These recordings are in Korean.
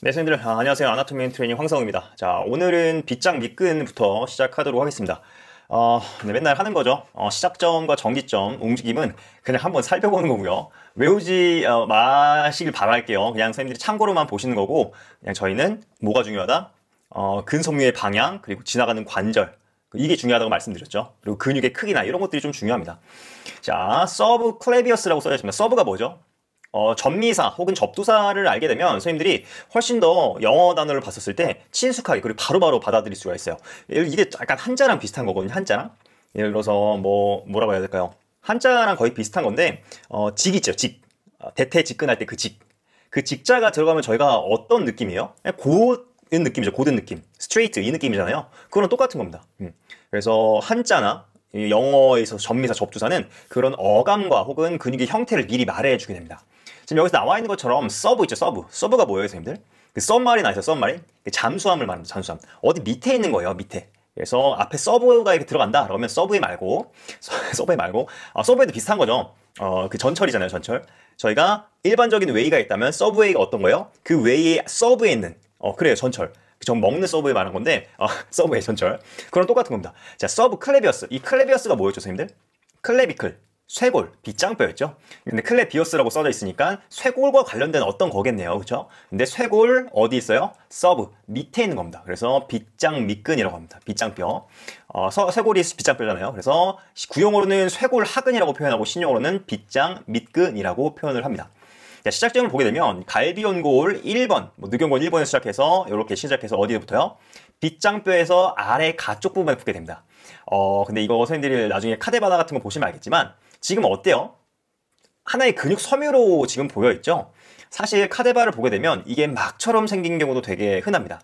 네, 선생님들 아, 안녕하세요. 아나토미 트레이닝 황성우입니다. 자, 오늘은 빗장 밑끈부터 시작하도록 하겠습니다. 어, 네, 맨날 하는 거죠. 어, 시작점과 정지점, 움직임은 그냥 한번 살펴보는 거고요. 외우지 어, 마시길 바랄게요. 그냥 선생님들이 참고로만 보시는 거고 그냥 저희는 뭐가 중요하다? 어, 근섬유의 방향, 그리고 지나가는 관절, 이게 중요하다고 말씀드렸죠. 그리고 근육의 크기나 이런 것들이 좀 중요합니다. 자, 서브 클레비어스라고 써져 있습니다. 서브가 뭐죠? 어, 접미사 혹은 접두사를 알게 되면 선생님들이 훨씬 더 영어 단어를 봤었을 때 친숙하게 그리고 바로바로 바로 받아들일 수가 있어요. 이게 약간 한자랑 비슷한 거거든요. 한자랑. 예를 들어서 뭐 뭐라고 해야 될까요? 한자랑 거의 비슷한 건데 어, 직 있죠. 직. 어, 대퇴 직근할 때 그 직. 그 직자가 들어가면 저희가 어떤 느낌이에요? 예, 고은 느낌이죠. 고든 느낌. 스트레이트 이 느낌이잖아요. 그거랑 똑같은 겁니다. 음. 그래서 한자나 영어에서 접미사 접두사는 그런 어감과 혹은 근육의 형태를 미리 말해주게 됩니다. 지금 여기서 나와 있는 것처럼 서브 있죠, 서브. 서브가 뭐예요, 선생님들? 그 썸말이 나죠, 썸말이. 그 잠수함을 말합니다, 잠수함. 어디 밑에 있는 거예요, 밑에. 그래서 앞에 서브가 이렇게 들어간다. 그러면 서브에 말고, 서브에 말고, 아, 서브에도 비슷한 거죠. 어, 그 전철이잖아요, 전철. 저희가 일반적인 웨이가 있다면 서브웨이가 어떤 거예요? 그 웨이의 서브에 있는, 어, 그래요, 전철. 전 먹는 서브에 말한 건데, 어, 아, 서브웨 전철. 그럼 똑같은 겁니다. 자, 서브 클레비어스. 이 클레비어스가 뭐였죠, 선생님들? 클레비클. 쇄골, 빗장뼈였죠. 근데 클레비오스라고 써져 있으니까 쇄골과 관련된 어떤 거겠네요. 그렇죠? 근데 쇄골 어디 있어요? 서브, 밑에 있는 겁니다. 그래서 빗장 밑근이라고 합니다. 빗장뼈. 어, 서, 쇄골이 빗장뼈잖아요. 그래서 구용으로는 쇄골 하근이라고 표현하고 신용으로는 빗장 밑근이라고 표현을 합니다. 자, 그러니까 시작점을 보게 되면 갈비연골 1번, 뭐 늑연골 1번에서 시작해서 이렇게 시작해서 어디부터요 빗장뼈에서 아래 가쪽 부분에 붙게 됩니다. 어, 근데 이거 선생님들이 나중에 카데바나 같은 거 보시면 알겠지만 지금 어때요? 하나의 근육 섬유로 지금 보여 있죠? 사실 카데바를 보게 되면 이게 막처럼 생긴 경우도 되게 흔합니다.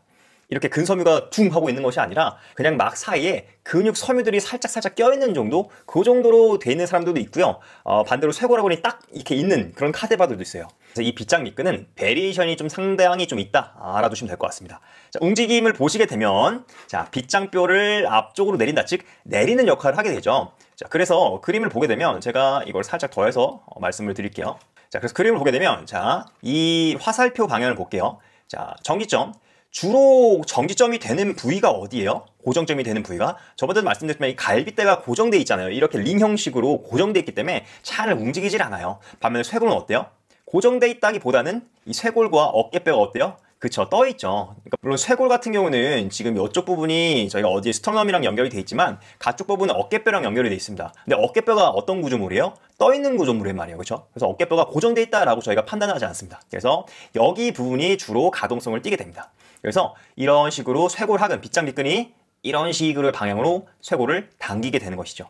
이렇게 근섬유가 둥 하고 있는 것이 아니라 그냥 막 사이에 근육 섬유들이 살짝 살짝 껴있는 정도 그 정도로 돼 있는 사람들도 있고요 어, 반대로 쇄골하고는 딱 이렇게 있는 그런 카데바들도 있어요 그래서 이 빗장 미끄는 베리에이션이 좀 상당히 좀 있다 알아두시면 될 것 같습니다 자, 움직임을 보시게 되면 자 빗장뼈를 앞쪽으로 내린다 즉 내리는 역할을 하게 되죠 자 그래서 그림을 보게 되면 제가 이걸 살짝 더해서 어, 말씀을 드릴게요 자 그래서 그림을 보게 되면 자 이 화살표 방향을 볼게요 자 전기점 주로 정지점이 되는 부위가 어디예요? 고정점이 되는 부위가 저번에도 말씀드렸지만 이 갈비뼈가 고정돼 있잖아요. 이렇게 링 형식으로 고정돼 있기 때문에 차를 움직이질 않아요. 반면에 쇄골은 어때요? 고정돼 있다기보다는 이 쇄골과 어깨뼈가 어때요? 그쵸 떠 있죠 그러니까 물론 쇄골 같은 경우는 지금 이쪽 부분이 저희가 어디 에스터럼이랑 연결이 돼 있지만 가쪽 부분은 어깨뼈랑 연결이 돼 있습니다 근데 어깨뼈가 어떤 구조물이에요? 떠 있는 구조물이란 말이에요 그렇죠 그래서 어깨뼈가 고정돼 있다라고 저희가 판단하지 않습니다 그래서 여기 부분이 주로 가동성을 띠게 됩니다 그래서 이런 식으로 쇄골 하근, 빗장 뒷근이 이런 식으로 방향으로 쇄골을 당기게 되는 것이죠.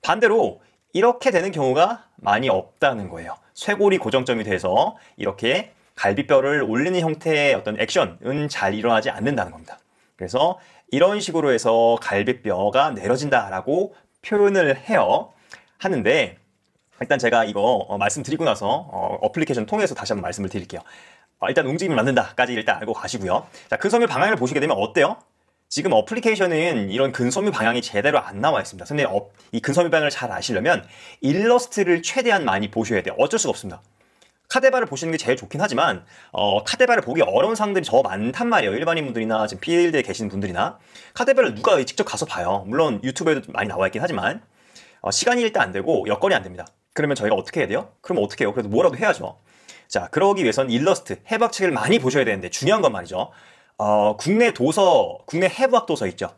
반대로 이렇게 되는 경우가 많이 없다는 거예요. 쇄골이 고정점이 돼서 이렇게 갈비뼈를 올리는 형태의 어떤 액션은 잘 일어나지 않는다는 겁니다. 그래서 이런 식으로 해서 갈비뼈가 내려진다라고 표현을 해요. 하는데 일단 제가 이거 어, 말씀드리고 나서 어, 플리케이션 통해서 다시 한번 말씀을 드릴게요. 어, 일단 움직임을 만든다까지 일단 알고 가시고요. 자, 근섬유 그 방향을 보시게 되면 어때요? 지금 어플리케이션은 이런 근섬유 방향이 제대로 안 나와 있습니다. 근데 어, 이 근섬유 방향을 잘 아시려면 일러스트를 최대한 많이 보셔야 돼요. 어쩔 수가 없습니다. 카데바를 보시는 게 제일 좋긴 하지만 어, 카데바를 보기 어려운 사람들이 더 많단 말이에요. 일반인 분들이나 지금 필드에 계시는 분들이나 카데바를 누가 직접 가서 봐요. 물론 유튜브에도 많이 나와 있긴 하지만 어, 시간이 일단 안 되고 여건이 안 됩니다. 그러면 저희가 어떻게 해야 돼요? 그럼 어떻게 해요? 그래도 뭐라도 해야죠. 자, 그러기 위해선 일러스트, 해부학책을 많이 보셔야 되는데 중요한 건 말이죠. 어, 국내 도서, 국내 해부학 도서 있죠.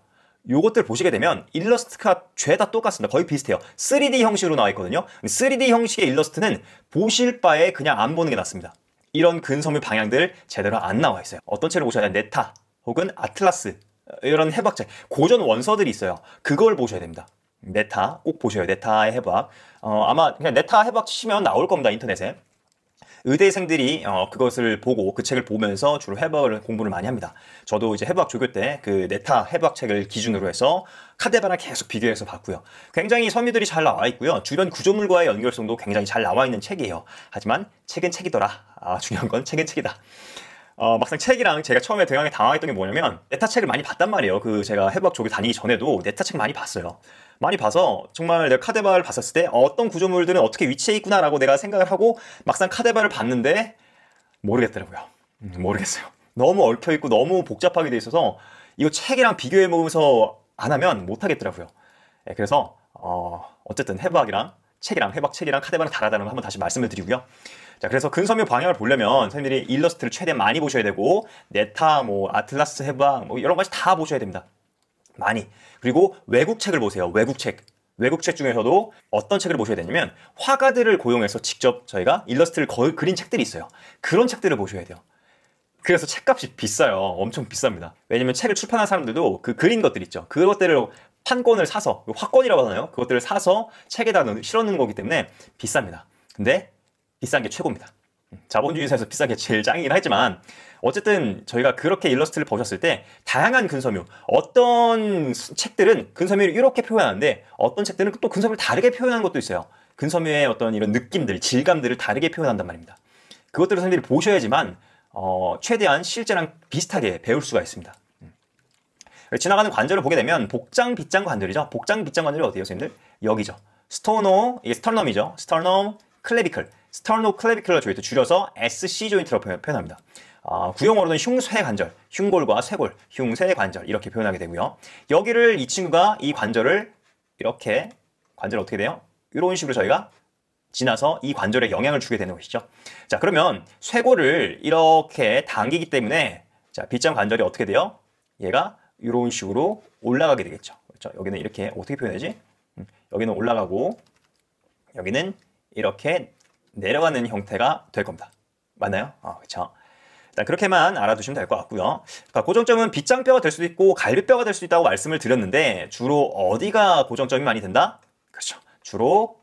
요것들 보시게 되면 일러스트가 죄다 똑같습니다. 거의 비슷해요. 3D 형식으로 나와 있거든요. 3D 형식의 일러스트는 보실 바에 그냥 안 보는 게 낫습니다. 이런 근섬유 방향들 제대로 안 나와 있어요. 어떤 책을 보셔야 돼요 네타 혹은 아틀라스 이런 해박책 고전 원서들이 있어요. 그걸 보셔야 됩니다. 네타 꼭 보셔요. 네타의 해박. 어, 아마 그냥 네타 해부학 치시면 나올 겁니다. 인터넷에. 의대생들이 어, 그것을 보고 그 책을 보면서 주로 해박을 공부를 많이 합니다. 저도 이제 해박 조교 때 그 네타 해부학 책을 기준으로 해서 카데바랑 계속 비교해서 봤고요. 굉장히 섬유들이 잘 나와 있고요. 주변 구조물과의 연결성도 굉장히 잘 나와 있는 책이에요. 하지만 책은 책이더라. 아, 중요한 건 책은 책이다. 어, 막상 책이랑 제가 처음에 대되에 당황했던 게 뭐냐면 네타 책을 많이 봤단 말이에요. 그 제가 해부학 조교 다니기 전에도 네타 책 많이 봤어요. 많이 봐서 정말 내가 카데바를 봤었을 때 어떤 구조물들은 어떻게 위치해 있구나라고 내가 생각을 하고 막상 카데바를 봤는데 모르겠더라고요. 음, 모르겠어요. 너무 얽혀 있고 너무 복잡하게 돼 있어서 이거 책이랑 비교해 보면서 안 하면 못 하겠더라고요. 네, 그래서 어, 어쨌든 해부학이랑 책이랑 해박책이랑 카데바랑 다르다는 걸 한번 다시 말씀을 드리고요. 자, 그래서 근섬유 방향을 보려면 선생님들이 일러스트를 최대한 많이 보셔야 되고 네타, 뭐 아틀라스 해방, 뭐 여러 가지 다 보셔야 됩니다. 많이. 그리고 외국 책을 보세요. 외국 책. 외국 책 중에서도 어떤 책을 보셔야 되냐면 화가들을 고용해서 직접 저희가 일러스트를 거 그린 책들이 있어요. 그런 책들을 보셔야 돼요. 그래서 책값이 비싸요. 엄청 비쌉니다. 왜냐면 책을 출판한 사람들도 그 그린 것들 있죠. 그것들을 판권을 사서 화권이라고 그 하나요? 그것들을 사서 책에다 실어 놓는 거기 때문에 비쌉니다. 근데 비싼 게 최고입니다. 자본주의사에서 비싸게 제일 짱이긴 하지만 어쨌든 저희가 그렇게 일러스트를 보셨을 때 다양한 근섬유 어떤 책들은 근섬유를 이렇게 표현하는데 어떤 책들은 또 근섬유를 다르게 표현한 것도 있어요 근섬유의 어떤 이런 느낌들 질감들을 다르게 표현한단 말입니다 그것들을 사람들이 보셔야지만 어, 최대한 실제랑 비슷하게 배울 수가 있습니다 음. 지나가는 관절을 보게 되면 복장 빗장 관절이죠 복장 빗장 관절이 어디예요 선생님들? 여기죠 스토노 이게 스털넘이죠 스털넘 클레비클 스타노 클레비큘러 조이트 줄여서 SC 조인트로 표현합니다. 아, 구형으로는 흉쇄 관절, 흉골과 쇄골, 흉쇄 관절 이렇게 표현하게 되고요. 여기를 이 친구가 이 관절을 이렇게 관절 어떻게 돼요? 이런 식으로 저희가 지나서 이 관절에 영향을 주게 되는 것이죠. 자 그러면 쇄골을 이렇게 당기기 때문에 자 빗장 관절이 어떻게 돼요? 얘가 이런 식으로 올라가게 되겠죠. 그렇죠? 여기는 이렇게 어떻게 표현하지? 음, 여기는 올라가고 여기는 이렇게 내려가는 형태가 될 겁니다. 맞나요? 어, 그렇죠. 일단 그렇게만 알아두시면 될 것 같고요. 그러니까 고정점은 빗장뼈가 될 수도 있고 갈비뼈가 될수 있다고 말씀을 드렸는데 주로 어디가 고정점이 많이 된다? 그렇죠. 주로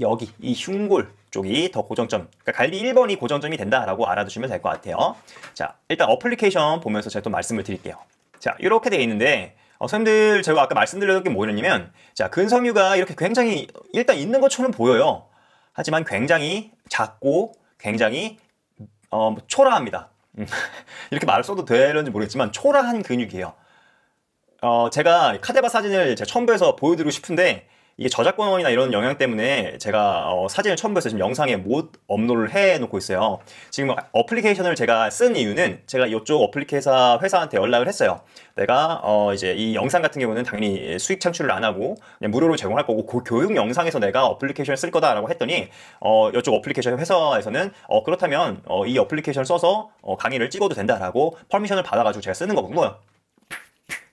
여기 이 흉골 쪽이 더 고정점, 그러니까 갈비 1번이 고정점이 된다라고 알아두시면 될 것 같아요. 자, 일단 어플리케이션 보면서 제가 또 말씀을 드릴게요. 자, 이렇게 되어 있는데 어, 선생님들 제가 아까 말씀드렸던 게 뭐였냐면 자, 근섬유가 이렇게 굉장히 일단 있는 것처럼 보여요. 하지만 굉장히 작고 굉장히 어, 뭐 초라합니다. 음, 이렇게 말을 써도 되는지 모르겠지만 초라한 근육이에요. 어, 제가 카데바 사진을 제가 첨부해서 보여드리고 싶은데 이게 저작권이나 이런 영향 때문에 제가 어, 사진을 첨부해서 지금 영상에 못 업로드를 해놓고 있어요. 지금 어플리케이션을 제가 쓴 이유는 제가 이쪽 어플리케이션 회사한테 연락을 했어요. 내가 어, 이제 이 영상 같은 경우는 당연히 수익 창출을 안 하고 무료로 제공할 거고 그 교육 영상에서 내가 어플리케이션을 쓸 거다라고 했더니 어, 이쪽 어플리케이션 회사에서는 어, 그렇다면 어, 이 어플리케이션을 써서 어, 강의를 찍어도 된다라고 퍼미션을 받아가지고 제가 쓰는 거군요.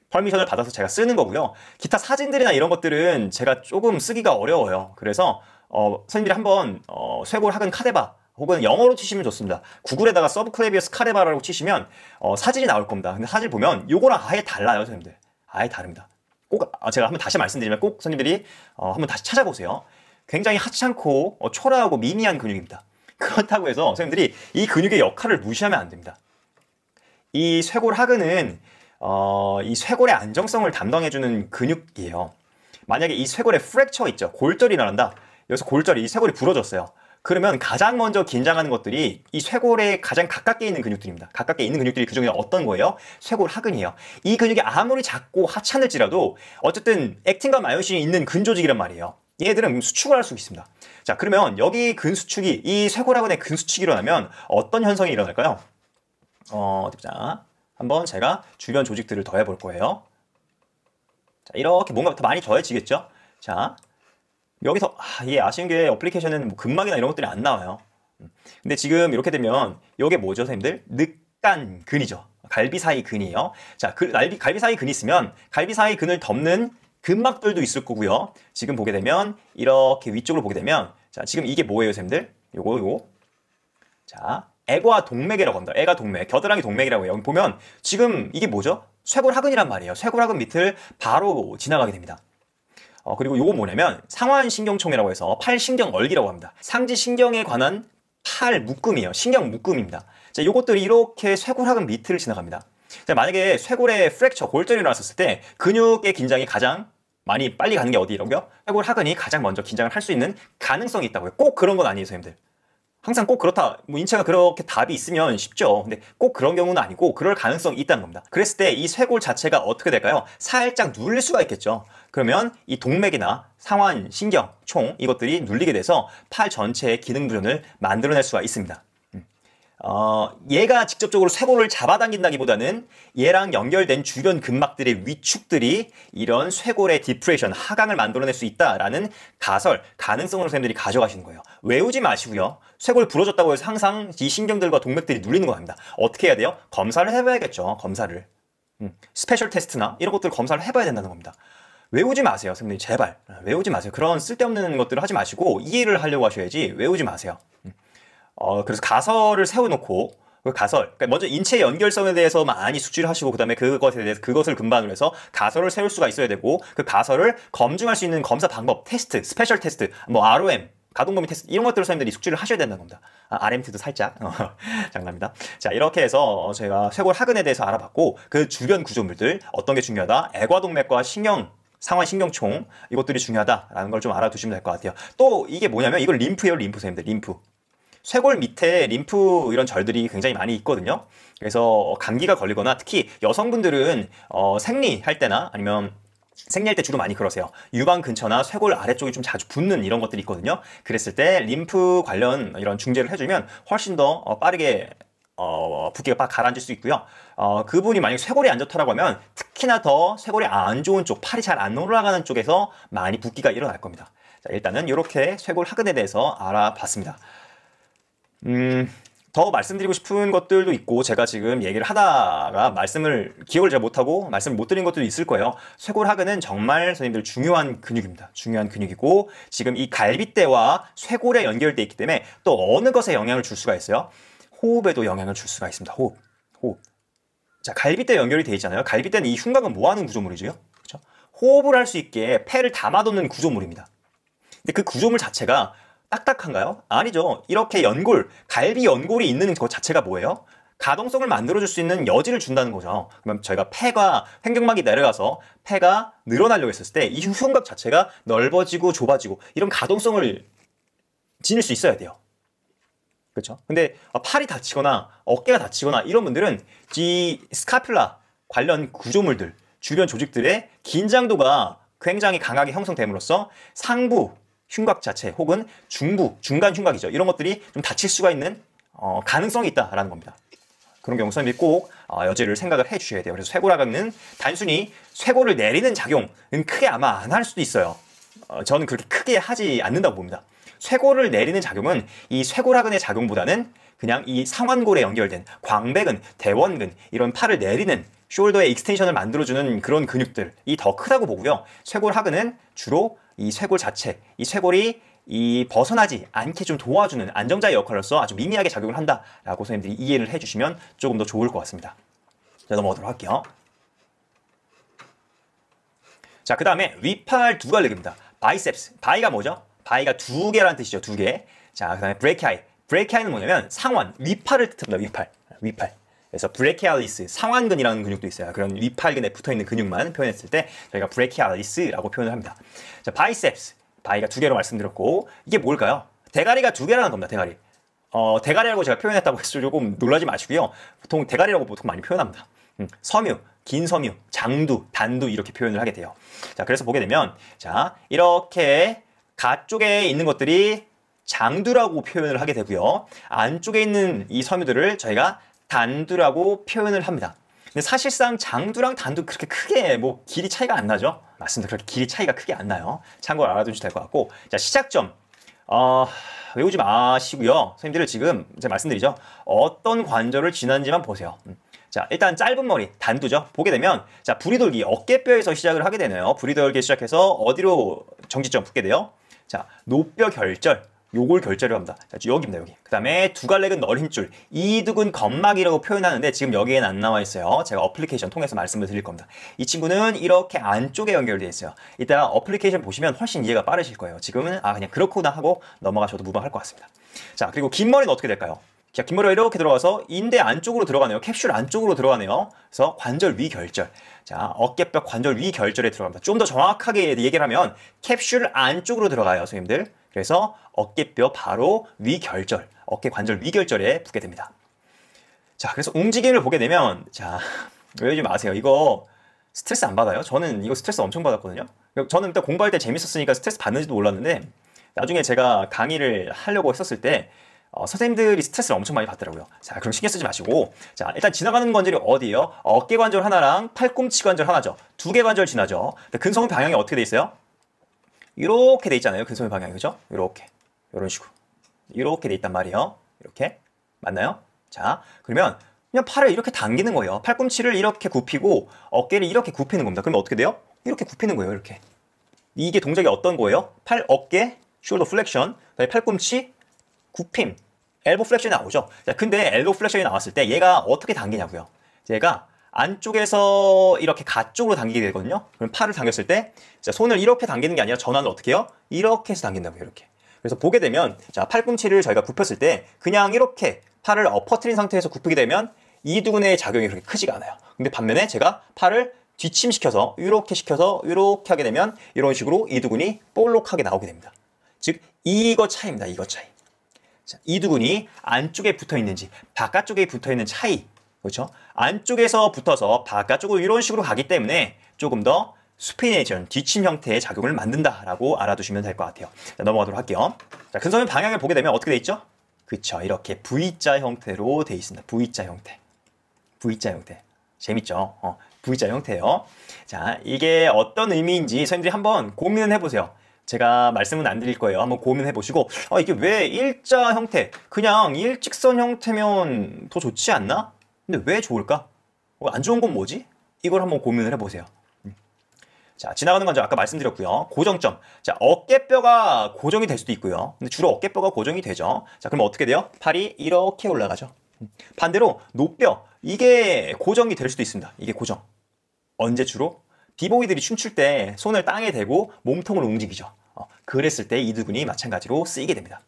퍼미션을 받아서 제가 쓰는 거고요. 기타 사진들이나 이런 것들은 제가 조금 쓰기가 어려워요. 그래서 어, 선생님들이 한번 어, 쇠골 하근 카데바 혹은 영어로 치시면 좋습니다. 구글에다가 서브 클레비어스 카데바라고 치시면 어, 사진이 나올 겁니다. 근데 사진 보면 요거랑 아예 달라요, 선생님들. 아예 다릅니다. 꼭 아, 제가 한번 다시 말씀드리면 꼭 선생님들이 어, 한번 다시 찾아보세요. 굉장히 하찮고 어, 초라하고 미미한 근육입니다. 그렇다고 해서 선생님들이 이 근육의 역할을 무시하면 안 됩니다. 이 쇄골 하근은 어, 이 쇄골의 안정성을 담당해주는 근육이에요. 만약에 이 쇄골에 프랙처 있죠. 골절이 일어난다. 여기서 골절이, 이 쇄골이 부러졌어요. 그러면 가장 먼저 긴장하는 것들이 이 쇄골에 가장 가깝게 있는 근육들입니다. 가깝게 있는 근육들이 그 중에 어떤 거예요? 쇄골 하근이에요. 이 근육이 아무리 작고 하찮을지라도 어쨌든 액틴과 마요신이 있는 근조직이란 말이에요. 얘들은 수축을 할 수 있습니다. 자, 그러면 여기 근수축이, 이 쇄골 하근의 근수축이 일어나면 어떤 현상이 일어날까요? 어, 어디 보자. 한번 제가 주변 조직들을 더해 볼 거예요. 자, 이렇게 뭔가 더 많이 더해지겠죠? 자, 여기서 아, 예, 아쉬운 게 어플리케이션은 뭐 근막이나 이런 것들이 안 나와요. 음. 근데 지금 이렇게 되면 이게 뭐죠, 선생님들? 늑간 근이죠. 갈비 사이 근이에요. 자, 그, 갈비, 갈비 사이 근이 있으면 갈비 사이 근을 덮는 근막들도 있을 거고요. 지금 보게 되면 이렇게 위쪽으로 보게 되면 자, 지금 이게 뭐예요, 선생님들? 요거 요거. 자, 애과 동맥이라고 합니다. 애가 동맥, 겨드랑이 동맥이라고 해요. 보면 지금 이게 뭐죠? 쇄골하근이란 말이에요. 쇄골하근 밑을 바로 지나가게 됩니다. 어, 그리고 요거 뭐냐면 상완신경총이라고 해서 팔신경 얼기라고 합니다. 상지신경에 관한 팔 묶음이에요. 신경 묶음입니다. 자, 요것들이 이렇게 쇄골하근 밑을 지나갑니다. 자, 만약에 쇄골에 프렉처 골절이 일어났을때 근육의 긴장이 가장 많이 빨리 가는 게 어디라고요? 쇄골 하근이 가장 먼저 긴장을 할 수 있는 가능성이 있다고요. 꼭 그런 건 아니에요, 선생님들. 항상 꼭 그렇다. 뭐 인체가 그렇게 답이 있으면 쉽죠. 근데 꼭 그런 경우는 아니고 그럴 가능성이 있다는 겁니다. 그랬을 때 이 쇄골 자체가 어떻게 될까요? 살짝 눌릴 수가 있겠죠. 그러면 이 동맥이나 상완, 신경, 총 이것들이 눌리게 돼서 팔 전체의 기능 부전을 만들어낼 수가 있습니다. 어, 얘가 직접적으로 쇄골을 잡아당긴다기보다는 얘랑 연결된 주변 근막들의 위축들이 이런 쇄골의 디프레션, 하강을 만들어낼 수 있다라는 가설, 가능성을 선생님들이 가져가시는 거예요. 외우지 마시고요. 쇄골 부러졌다고 해서 항상 이 신경들과 동맥들이 눌리는 거갑니다 어떻게 해야 돼요? 검사를 해봐야겠죠. 검사를. 음, 스페셜 테스트나 이런 것들 을 검사를 해봐야 된다는 겁니다. 외우지 마세요. 선생님 제발. 아, 외우지 마세요. 그런 쓸데없는 것들을 하지 마시고 이해를 하려고 하셔야지 외우지 마세요. 음. 어, 그래서 가설을 세워놓고 그 가설, 그러니까 먼저 인체 연결성에 대해서 많이 숙지를 하시고 그다음에 그것에 대해서 그것을 근반으로 해서 가설을 세울 수가 있어야 되고 그 가설을 검증할 수 있는 검사 방법, 테스트, 스페셜 테스트, 뭐 ROM, 가동범위 테스트 이런 것들을 사람들이 숙지를 하셔야 된다는 겁니다. 아, RMT도 살짝 어, 장난입니다. 자 이렇게 해서 어, 제가 쇄골 하근에 대해서 알아봤고 그 주변 구조물들 어떤 게 중요하다, 애과동맥과 신경 상완 신경총 이것들이 중요하다라는 걸 좀 알아두시면 될 것 같아요. 또 이게 뭐냐면 이걸 림프예요, 림프 선생님들, 림프. 쇄골 밑에 림프 이런 절들이 굉장히 많이 있거든요. 그래서 감기가 걸리거나 특히 여성분들은 어, 생리할 때나 아니면 생리할 때 주로 많이 그러세요. 유방 근처나 쇄골 아래쪽이 좀 자주 붓는 이런 것들이 있거든요. 그랬을 때 림프 관련 이런 중재를 해주면 훨씬 더 어, 빠르게 어, 붓기가 빡 가라앉을 수 있고요. 어, 그분이 만약 쇄골이 안 좋다라고 하면 특히나 더 쇄골이 안 좋은 쪽, 팔이 잘 안 올라가는 쪽에서 많이 붓기가 일어날 겁니다. 자, 일단은 이렇게 쇄골 하근에 대해서 알아봤습니다. 음, 더 말씀드리고 싶은 것들도 있고 제가 지금 얘기를 하다가 말씀을 기억을 잘 못하고 말씀을 못 드린 것들도 있을 거예요. 쇄골하근은 정말 선생님들 중요한 근육입니다. 중요한 근육이고 지금 이 갈비뼈와 쇄골에 연결되어 있기 때문에 또 어느 것에 영향을 줄 수가 있어요. 호흡에도 영향을 줄 수가 있습니다. 호흡, 호흡. 자, 갈비뼈 연결이 되어 있잖아요. 갈비뼈는 이 흉곽은 뭐하는 구조물이죠? 죠 그렇죠? 호흡을 할 수 있게 폐를 담아두는 구조물입니다. 근데 그 구조물 자체가 딱딱한가요? 아니죠. 이렇게 연골, 갈비 연골이 있는 것 자체가 뭐예요? 가동성을 만들어줄 수 있는 여지를 준다는 거죠. 그럼 저희가 폐가 횡격막이 내려가서 폐가 늘어나려고 했을 때 이 흉곽 자체가 넓어지고 좁아지고 이런 가동성을 지닐 수 있어야 돼요. 그렇죠? 근데 팔이 다치거나 어깨가 다치거나 이런 분들은 이스카필라 관련 구조물들 주변 조직들의 긴장도가 굉장히 강하게 형성됨으로써 상부 흉곽 자체 혹은 중부, 중간 흉곽이죠. 이런 것들이 좀 다칠 수가 있는 어, 가능성이 있다라는 겁니다. 그런 경우 선생이꼭 어, 여지를 생각을 해주셔야 돼요. 그래서 쇄골화각은 단순히 쇄골을 내리는 작용은 크게 아마 안 할 수도 있어요. 어, 저는 그렇게 크게 하지 않는다고 봅니다. 쇄골을 내리는 작용은 이 쇄골화근의 작용보다는 그냥 이 상완골에 연결된 광배근, 대원근 이런 팔을 내리는 숄더의 익스텐션을 만들어주는 그런 근육들이 더 크다고 보고요. 쇄골 하근은 주로 이 쇄골 자체, 이 쇄골이 이 벗어나지 않게 좀 도와주는 안정자의 역할로서 아주 미미하게 작용을 한다라고 선생님들이 이해를 해주시면 조금 더 좋을 것 같습니다. 자 넘어가도록 할게요. 자그 다음에 위팔 두 갈래기입니다. 바이셉스, 바이가 뭐죠? 바이가 두 개라는 뜻이죠, 두 개. 자그 다음에 브레키아이, 이 브레키아이는 이 뭐냐면 상완, 위팔을 뜻합니다, 위팔, 위팔. 그래서 브레키알리스, 상완근이라는 근육도 있어요. 그런 위팔근에 붙어있는 근육만 표현했을 때 저희가 브레키알리스라고 표현을 합니다. 자, 바이셉스, 바이가 두 개로 말씀드렸고 이게 뭘까요? 대가리가 두 개라는 겁니다. 대가리. 어, 대가리라고 제가 표현했다고 해서 조금 놀라지 마시고요. 보통 대가리라고 보통 많이 표현합니다. 음, 섬유, 긴 섬유, 장두, 단두 이렇게 표현을 하게 돼요. 자, 그래서 보게 되면 자, 이렇게 가 쪽에 있는 것들이 장두라고 표현을 하게 되고요. 안쪽에 있는 이 섬유들을 저희가 단두라고 표현을 합니다. 근데 사실상 장두랑 단두 그렇게 크게 뭐 길이 차이가 안 나죠? 맞습니다. 그렇게 길이 차이가 크게 안 나요. 참고로 알아두시면 될것 같고 자 시작점 어, 외우지 마시고요. 선생님들을 지금 제가 말씀드리죠. 어떤 관절을 지난지만 보세요. 음. 자 일단 짧은 머리 단두죠 보게 되면 자 부리돌기 어깨뼈에서 시작을 하게 되네요 부리돌기 시작해서 어디로 정지점 붙게 돼요 자 노뼈 결절 요걸 결제를 합니다. 여기입니다, 여기. 그 다음에 두 갈래근 널 힘줄, 이두근 건막이라고 표현하는데 지금 여기에는안 나와 있어요. 제가 어플리케이션 통해서 말씀을 드릴 겁니다. 이 친구는 이렇게 안쪽에 연결되어 있어요. 이따 어플리케이션 보시면 훨씬 이해가 빠르실 거예요. 지금은 아 그냥 그렇구나 하고 넘어가셔도 무방할 것 같습니다. 자, 그리고 긴 머리는 어떻게 될까요? 자, 긴 머리가 이렇게 들어가서 인대 안쪽으로 들어가네요. 캡슐 안쪽으로 들어가네요. 그래서 관절 위 결절. 자, 어깨뼈 관절 위 결절에 들어갑니다. 좀 더 정확하게 얘기를 하면 캡슐 안쪽으로 들어가요, 선생님들. 그래서 어깨뼈 바로 위결절, 어깨 관절 위결절에 붙게 됩니다. 자, 그래서 움직임을 보게 되면 자, 외우지 마세요. 이거 스트레스 안 받아요? 저는 이거 스트레스 엄청 받았거든요. 저는 일단 공부할 때 재밌었으니까 스트레스 받는지도 몰랐는데 나중에 제가 강의를 하려고 했었을 때 어, 선생님들이 스트레스를 엄청 많이 받더라고요. 자, 그럼 신경 쓰지 마시고 자, 일단 지나가는 관절이 어디예요? 어깨 관절 하나랑 팔꿈치 관절 하나죠. 두 개 관절 지나죠. 근 근성의 방향이 어떻게 돼 있어요? 이렇게 돼 있잖아요. 근성의 방향이 그죠? 이렇게. 이런 식으로 이렇게 돼 있단 말이에요. 이렇게 맞나요? 자 그러면 그냥 팔을 이렇게 당기는 거예요. 팔꿈치를 이렇게 굽히고 어깨를 이렇게 굽히는 겁니다. 그러면 어떻게 돼요? 이렇게 굽히는 거예요. 이렇게 이게 동작이 어떤 거예요? 팔, 어깨, 숄더 플렉션, 팔꿈치, 굽힘, 엘보 플렉션이 나오죠. 자, 근데 엘보 플렉션이 나왔을 때 얘가 어떻게 당기냐고요. 얘가 안쪽에서 이렇게 가쪽으로 당기게 되거든요. 그럼 팔을 당겼을 때 자, 손을 이렇게 당기는 게 아니라 전환을 어떻게 해요? 이렇게 해서 당긴다고요. 이렇게. 그래서 보게 되면 자 팔꿈치를 저희가 굽혔을 때 그냥 이렇게 팔을 엎어뜨린 상태에서 굽히게 되면 이두근의 작용이 그렇게 크지가 않아요. 근데 반면에 제가 팔을 뒤침시켜서 이렇게 시켜서 이렇게 하게 되면 이런 식으로 이두근이 볼록하게 나오게 됩니다. 즉 이거 차이입니다. 이거 차이. 자, 이두근이 안쪽에 붙어 있는지 바깥쪽에 붙어 있는 차이 그렇죠? 안쪽에서 붙어서 바깥쪽으로 이런 식으로 가기 때문에 조금 더 스피네이션, 뒤침 형태의 작용을 만든다라고 알아두시면 될 것 같아요. 자, 넘어가도록 할게요. 자, 근소면 방향을 보게 되면 어떻게 돼 있죠? 그쵸, 이렇게 V자 형태로 돼 있습니다. V자 형태. V자 형태. 재밌죠? 어, V자 형태예요. 자, 이게 어떤 의미인지 선생님들이 한번 고민을 해보세요. 제가 말씀은 안 드릴 거예요. 한번 고민해 보시고 아, 어, 이게 왜 일자 형태, 그냥 일직선 형태면 더 좋지 않나? 근데 왜 좋을까? 어, 안 좋은 건 뭐지? 이걸 한번 고민을 해보세요. 자, 지나가는 관절 아까 말씀드렸고요. 고정점. 자, 어깨뼈가 고정이 될 수도 있고요. 근데 주로 어깨뼈가 고정이 되죠. 자, 그럼 어떻게 돼요? 팔이 이렇게 올라가죠. 반대로 노뼈 이게 고정이 될 수도 있습니다. 이게 고정. 언제 주로? 비보이들이 춤출 때 손을 땅에 대고 몸통을 움직이죠. 어, 그랬을 때 이 두근이 마찬가지로 쓰이게 됩니다.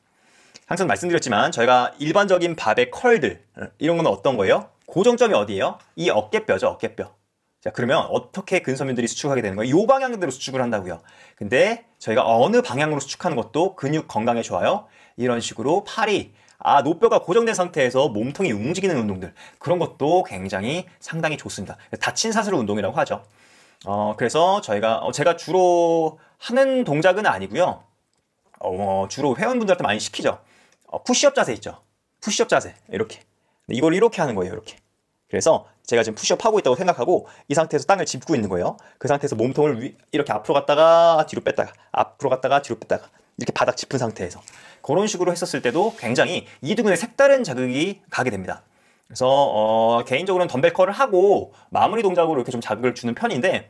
항상 말씀드렸지만 저희가 일반적인 밥의 컬들 어, 이런 건 어떤 거예요? 고정점이 어디예요? 이 어깨뼈죠, 어깨뼈. 자, 그러면 어떻게 근섬유들이 수축하게 되는 거예요? 이 방향대로 수축을 한다고요. 근데 저희가 어느 방향으로 수축하는 것도 근육 건강에 좋아요. 이런 식으로 팔이 아, 노뼈가 고정된 상태에서 몸통이 움직이는 운동들 그런 것도 굉장히 상당히 좋습니다. 다친 사슬 운동이라고 하죠. 어, 그래서 저희가 어, 제가 주로 하는 동작은 아니고요. 어, 주로 회원분들한테 많이 시키죠. 어, 푸시업 자세 있죠. 푸시업 자세 이렇게 이걸 이렇게 하는 거예요. 이렇게 그래서 제가 지금 푸시업 하고 있다고 생각하고 이 상태에서 땅을 짚고 있는 거예요. 그 상태에서 몸통을 위, 이렇게 앞으로 갔다가 뒤로 뺐다가 앞으로 갔다가 뒤로 뺐다가 이렇게 바닥 짚은 상태에서 그런 식으로 했었을 때도 굉장히 이두근의 색다른 자극이 가게 됩니다. 그래서 어, 개인적으로는 덤벨 컬을 하고 마무리 동작으로 이렇게 좀 자극을 주는 편인데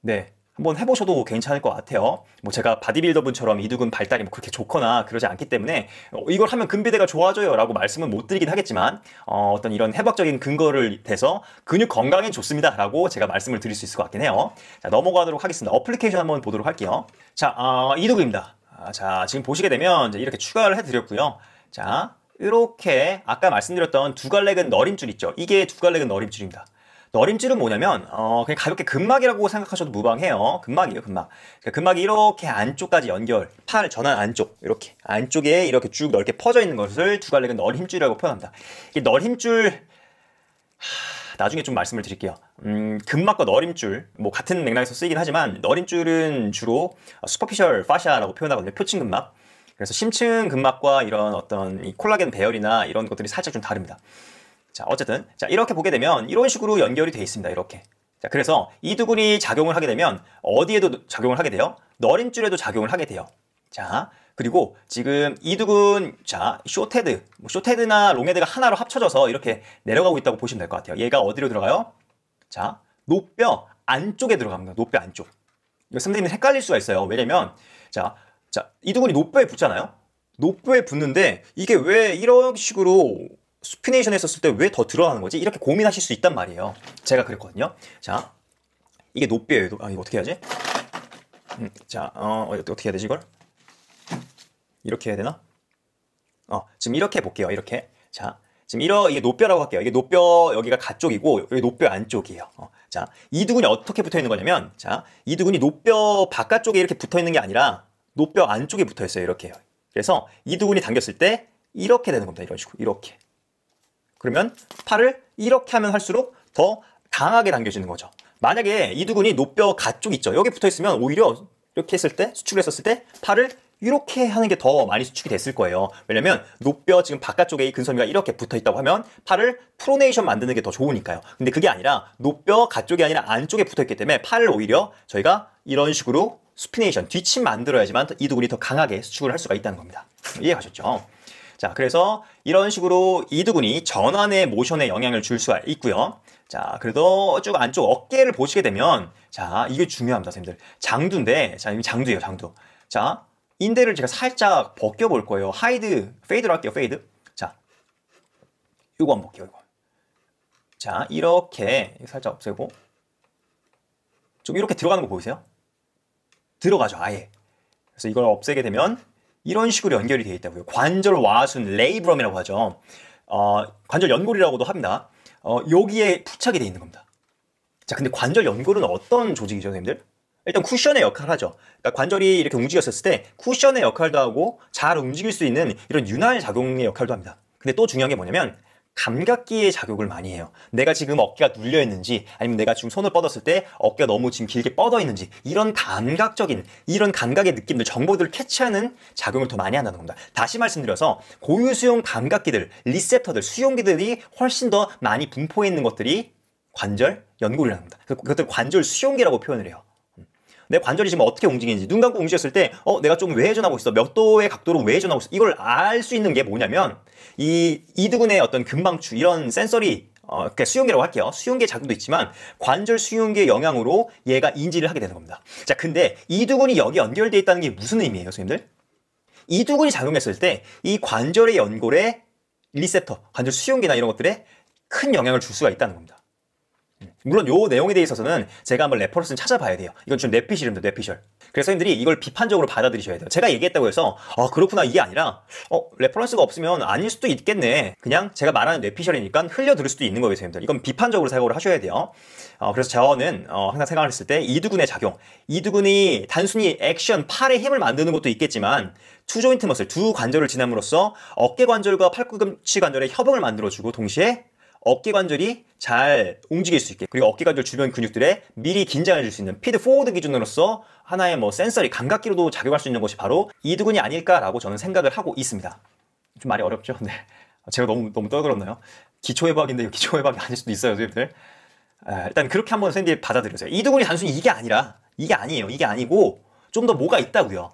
네 한번 해보셔도 괜찮을 것 같아요. 뭐 제가 바디빌더분처럼 이두근 발달이 뭐 그렇게 좋거나 그러지 않기 때문에 어, 이걸 하면 근비대가 좋아져요라고 말씀은 못 드리긴 하겠지만 어, 떤 이런 해박적인 근거를 대서 근육 건강에 좋습니다라고 제가 말씀을 드릴 수 있을 것 같긴 해요. 자 넘어가도록 하겠습니다. 어플리케이션 한번 보도록 할게요. 자 어, 이두근입니다. 아, 자 지금 보시게 되면 이렇게 추가를 해드렸고요. 자 이렇게 아까 말씀드렸던 두 갈래근 너림줄 있죠. 이게 두 갈래근 너림줄입니다. 너림줄은 뭐냐면 어, 그냥 가볍게 근막이라고 생각하셔도 무방해요. 근막이에요, 근막. 그러니까 근막이 이렇게 안쪽까지 연결, 팔 전환 안쪽 이렇게 안쪽에 이렇게 쭉 넓게 퍼져 있는 것을 두갈래는너림줄이라고 표현합니다. 이너림줄 나중에 좀 말씀을 드릴게요. 음, 근막과 너림줄, 뭐 같은 맥락에서 쓰이긴 하지만 너림줄은 주로 슈퍼피셜 어, 파샤라고 표현하거든요. 표층 근막. 그래서 심층 근막과 이런 어떤 콜라겐 배열이나 이런 것들이 살짝 좀 다릅니다. 자, 어쨌든 자, 이렇게 보게 되면 이런 식으로 연결이 돼 있습니다. 이렇게. 자, 그래서 이 두근이 작용을 하게 되면 어디에도 작용을 하게 돼요? 너림줄에도 작용을 하게 돼요. 자, 그리고 지금 이 두근, 자, 쇼테드, 뭐 쇼테드나 롱헤드가 하나로 합쳐져서 이렇게 내려가고 있다고 보시면 될 것 같아요. 얘가 어디로 들어가요? 자, 노뼈 안쪽에 들어갑니다. 노뼈 안쪽. 이거 선생님이 헷갈릴 수가 있어요. 왜냐면, 자, 자, 이 두근이 노뼈에 붙잖아요? 노뼈에 붙는데 이게 왜 이런 식으로 스피네이션 했었을 때 왜 더 들어가는 거지? 이렇게 고민하실 수 있단 말이에요. 제가 그랬거든요. 자, 이게 높이에요. 아, 이거 어떻게 해야지? 음, 자, 어, 어 어떻게 해야 되지, 이걸? 이렇게 해야 되나? 어, 지금 이렇게 볼게요. 이렇게. 자, 지금 이러, 이게 노뼈라고 할게요. 이게 노뼈, 여기가 가쪽이고, 여기 노뼈 안쪽이에요. 어, 자, 이두근이 어떻게 붙어 있는 거냐면, 자, 이두근이 노뼈 바깥쪽에 이렇게 붙어 있는 게 아니라, 노뼈 안쪽에 붙어 있어요. 이렇게요. 그래서 이두근이 당겼을 때, 이렇게 되는 겁니다. 이런 식으로. 이렇게. 그러면 팔을 이렇게 하면 할수록 더 강하게 당겨지는 거죠. 만약에 이두근이 노뼈 가쪽 있죠. 여기 붙어 있으면 오히려 이렇게 했을 때 수축을 했었을 때 팔을 이렇게 하는 게 더 많이 수축이 됐을 거예요. 왜냐면 노뼈 지금 바깥쪽에 이 근섬유가 이렇게 붙어 있다고 하면 팔을 프로네이션 만드는 게 더 좋으니까요. 근데 그게 아니라 노뼈 가쪽이 아니라 안쪽에 붙어 있기 때문에 팔을 오히려 저희가 이런 식으로 스피네이션 뒤침 만들어야지만 이 두근이 더 강하게 수축을 할 수가 있다는 겁니다. 이해가셨죠? 자, 그래서 이런 식으로 이두근이 전환의 모션에 영향을 줄 수가 있고요. 자, 그래도 쭉 안쪽 어깨를 보시게 되면 자, 이게 중요합니다, 선생님들. 장두인데 자, 이미 장두예요, 장두. 자, 인대를 제가 살짝 벗겨 볼 거예요. 하이드, 페이드로 할게요, 페이드. 자, 이거 한번 벗겨요, 이거. 자, 이렇게 살짝 없애고 좀 이렇게 들어가는 거 보이세요? 들어가죠, 아예. 그래서 이걸 없애게 되면 이런 식으로 연결이 되어 있다고요. 관절 와순 레이브럼이라고 하죠. 어, 관절 연골이라고도 합니다. 어, 여기에 부착이 되어 있는 겁니다. 자, 근데 관절 연골은 어떤 조직이죠, 선생님들? 일단 쿠션의 역할을 하죠. 그러니까 관절이 이렇게 움직였을 었때 쿠션의 역할도 하고 잘 움직일 수 있는 이런 윤활 작용의 역할도 합니다. 근데 또 중요한 게 뭐냐면 감각기의 작용을 많이 해요. 내가 지금 어깨가 눌려 있는지 아니면 내가 지금 손을 뻗었을 때 어깨가 너무 지금 길게 뻗어 있는지 이런 감각적인 이런 감각의 느낌들 정보들을 캐치하는 작용을 더 많이 한다는 겁니다. 다시 말씀드려서 고유 수용 감각기들 리셉터들 수용기들이 훨씬 더 많이 분포해 있는 것들이 관절 연골이라는 겁니다. 그, 그것들 관절 수용기라고 표현을 해요. 음. 내 관절이 지금 어떻게 움직이는지 눈 감고 움직였을 때어 내가 좀왜 회전하고 있어 몇 도의 각도로 왜 회전하고 있어 이걸 알 수 있는 게 뭐냐면 이 이두근의 어떤 근방추 이런 센서리 어, 그 그러니까 수용계라고 할게요. 수용계 작용도 있지만 관절 수용계의 영향으로 얘가 인지를 하게 되는 겁니다. 자, 근데 이두근이 여기 연결돼 있다는 게 무슨 의미예요, 선생님들? 이두근이 작용했을 때 이 관절의 연골에 리셉터, 관절 수용계나 이런 것들에 큰 영향을 줄 수가 있다는 겁니다. 물론 요 내용에 대해 있어서는 제가 한번 레퍼런스는 찾아봐야 돼요. 이건 좀금 뇌피셜입니다. 뇌피셜. 그래서 선생 님들이 이걸 비판적으로 받아들이셔야 돼요. 제가 얘기했다고 해서 아 그렇구나 이게 아니라 어 레퍼런스가 없으면 아닐 수도 있겠네. 그냥 제가 말하는 뇌피셜이니까 흘려 들을 수도 있는 거예요. 선생님들. 이건 비판적으로 사용을 하셔야 돼요. 어, 그래서 저는 어, 항상 생각을 했을 때 이두근의 작용. 이두근이 단순히 액션 팔의 힘을 만드는 것도 있겠지만 투조인트 머슬 두 관절을 지남으로써 어깨 관절과 팔꿈치 관절의 협응을 만들어주고 동시에 어깨 관절이 잘 움직일 수 있게 그리고 어깨 관절 주변 근육들에 미리 긴장을 줄수 있는 피드 포워드 기준으로서 하나의 뭐 센서리 감각기로도 작용할 수 있는 것이 바로 이두근이 아닐까라고 저는 생각을 하고 있습니다. 좀 말이 어렵죠? 네. 아, 제가 너무 너무 떨그렸나요? 기초 회박인데 기초 회박이 아닐 수도 있어요, 선생님들. 아, 일단 그렇게 한번 선생님 받아들여세요 이두근이 단순히 이게 아니라 이게 아니에요. 이게 아니고 좀 더 뭐가 있다고요.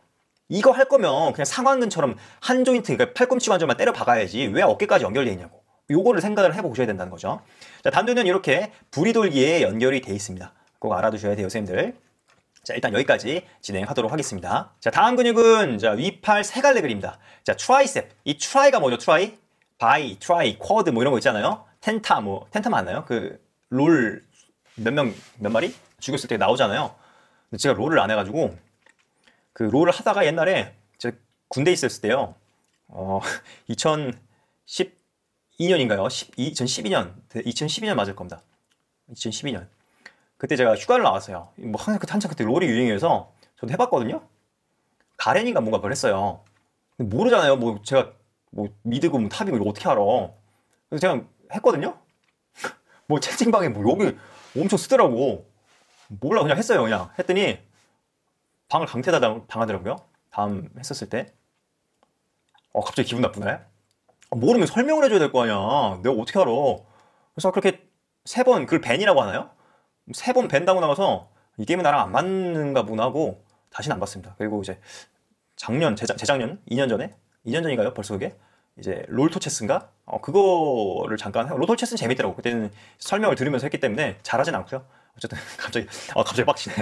이거 할 거면 그냥 상완근처럼 한 조인트, 그러니까 팔꿈치 관절만 때려 박아야지 왜 어깨까지 연결돼 있냐고. 요거를 생각을 해보셔야 된다는 거죠. 자, 단두는 이렇게 불이 돌기에 연결이 돼 있습니다. 꼭 알아두셔야 돼요, 선생님들. 자, 일단 여기까지 진행하도록 하겠습니다. 자, 다음 근육은 자, 위팔 세 갈래 그립니다. 자, 트라이셉. 이 트라이가 뭐죠? 트라이? 바이, 트라이, 쿼드 뭐 이런 거 있잖아요. 텐타 뭐 텐타 맞나요? 그 롤 몇 명 몇 마리 죽였을 때 나오잖아요. 근데 제가 롤을 안 해가지고 그 롤을 하다가 옛날에 제가 군대 있었을 때요. 어2010 12년인가요? 12, 2012년 2012년 맞을 겁니다. 2012년 그때 제가 휴가를 나왔어요. 뭐항 한참 그때 롤이 유행해서 저도 해봤거든요. 가렌이가 뭔가 그걸 했어요. 모르잖아요. 뭐 제가 뭐 미드고 뭐 탑이고 이거 어떻게 알아? 그래서 제가 했거든요. 뭐 채팅방에 뭐 여기 엄청 쓰더라고. 몰라 그냥 했어요 그냥 했더니 방을 강퇴다 당하더라고요. 다음 했었을 때. 어 갑자기 기분 나쁘네 아, 모르면 설명을 해줘야 될 거 아니야. 내가 어떻게 알아. 그래서 그렇게 세 번, 그걸 밴이라고 하나요? 세번 밴다고 나와서이 게임은 나랑 안 맞는가 보나 하고 다시는 안 봤습니다. 그리고 이제 작년, 재작, 재작년, 2년 전에? 2년 전인가요? 벌써 그게? 이제 롤토체스인가? 어, 그거를 잠깐 롤토체스는 재밌더라고. 그때는 설명을 들으면서 했기 때문에 잘하진 않고요. 어쨌든 갑자기 어, 갑자기 빡치네.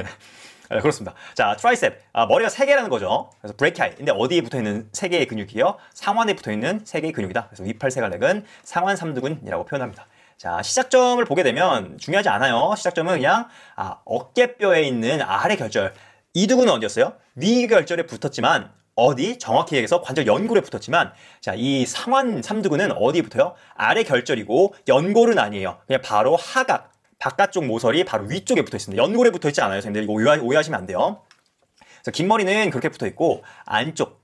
네, 그렇습니다. 자, 트라이셉. 아, 머리가 세개라는 거죠. 그래서 브레이키아이. 근데 어디에 붙어 있는 세개의 근육이요? 상완에 붙어 있는 세개의 근육이다. 그래서 위팔세갈렉은 상완 삼두근이라고 표현합니다. 자, 시작점을 보게 되면 중요하지 않아요. 시작점은 그냥 아, 어깨뼈에 있는 아래 결절. 이두근은 어디였어요? 위 결절에 붙었지만 어디 정확히 얘기해서 관절 연골에 붙었지만 자이 상완 삼두근은 어디에 붙어요? 아래 결절이고 연골은 아니에요. 그냥 바로 하각 바깥쪽 모서리 바로 위쪽에 붙어 있습니다. 연골에 붙어 있지 않아요, 선생님들. 이거 오해, 하시면안 돼요. 그래서 긴 머리는 그렇게 붙어 있고 안쪽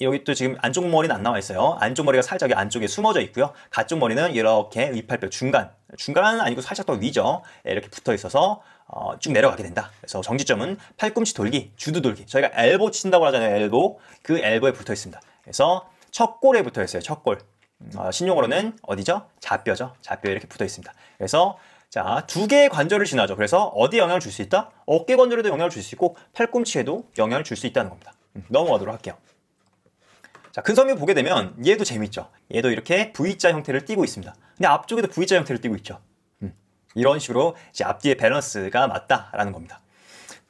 여기 또 지금 안쪽 머리는 안 나와 있어요. 안쪽 머리가 살짝 안쪽에 숨어져 있고요. 가쪽 머리는 이렇게 위팔뼈 중간, 중간은 아니고 살짝 더 위죠. 예, 이렇게 붙어 있어서 어, 쭉 내려가게 된다. 그래서 정지점은 팔꿈치 돌기, 주두 돌기. 저희가 엘보 친다고 하잖아요. 엘보. 그 엘보에 붙어 있습니다. 그래서 첫골에 붙어 있어요. 첫골. 음, 어, 신용어로는 어디죠? 잡뼈죠잡뼈에 이렇게 붙어 있습니다. 그래서 자, 두 개의 관절을 지나죠. 그래서 어디에 영향을 줄 수 있다? 어깨 관절에도 영향을 줄 수 있고 팔꿈치에도 영향을 줄 수 있다는 겁니다. 음, 넘어가도록 할게요. 자, 근섬유 보게 되면 얘도 재밌죠. 얘도 이렇게 V자 형태를 띄고 있습니다. 근데 앞쪽에도 V자 형태를 띄고 있죠. 음, 이런 식으로 이제 앞뒤의 밸런스가 맞다라는 겁니다.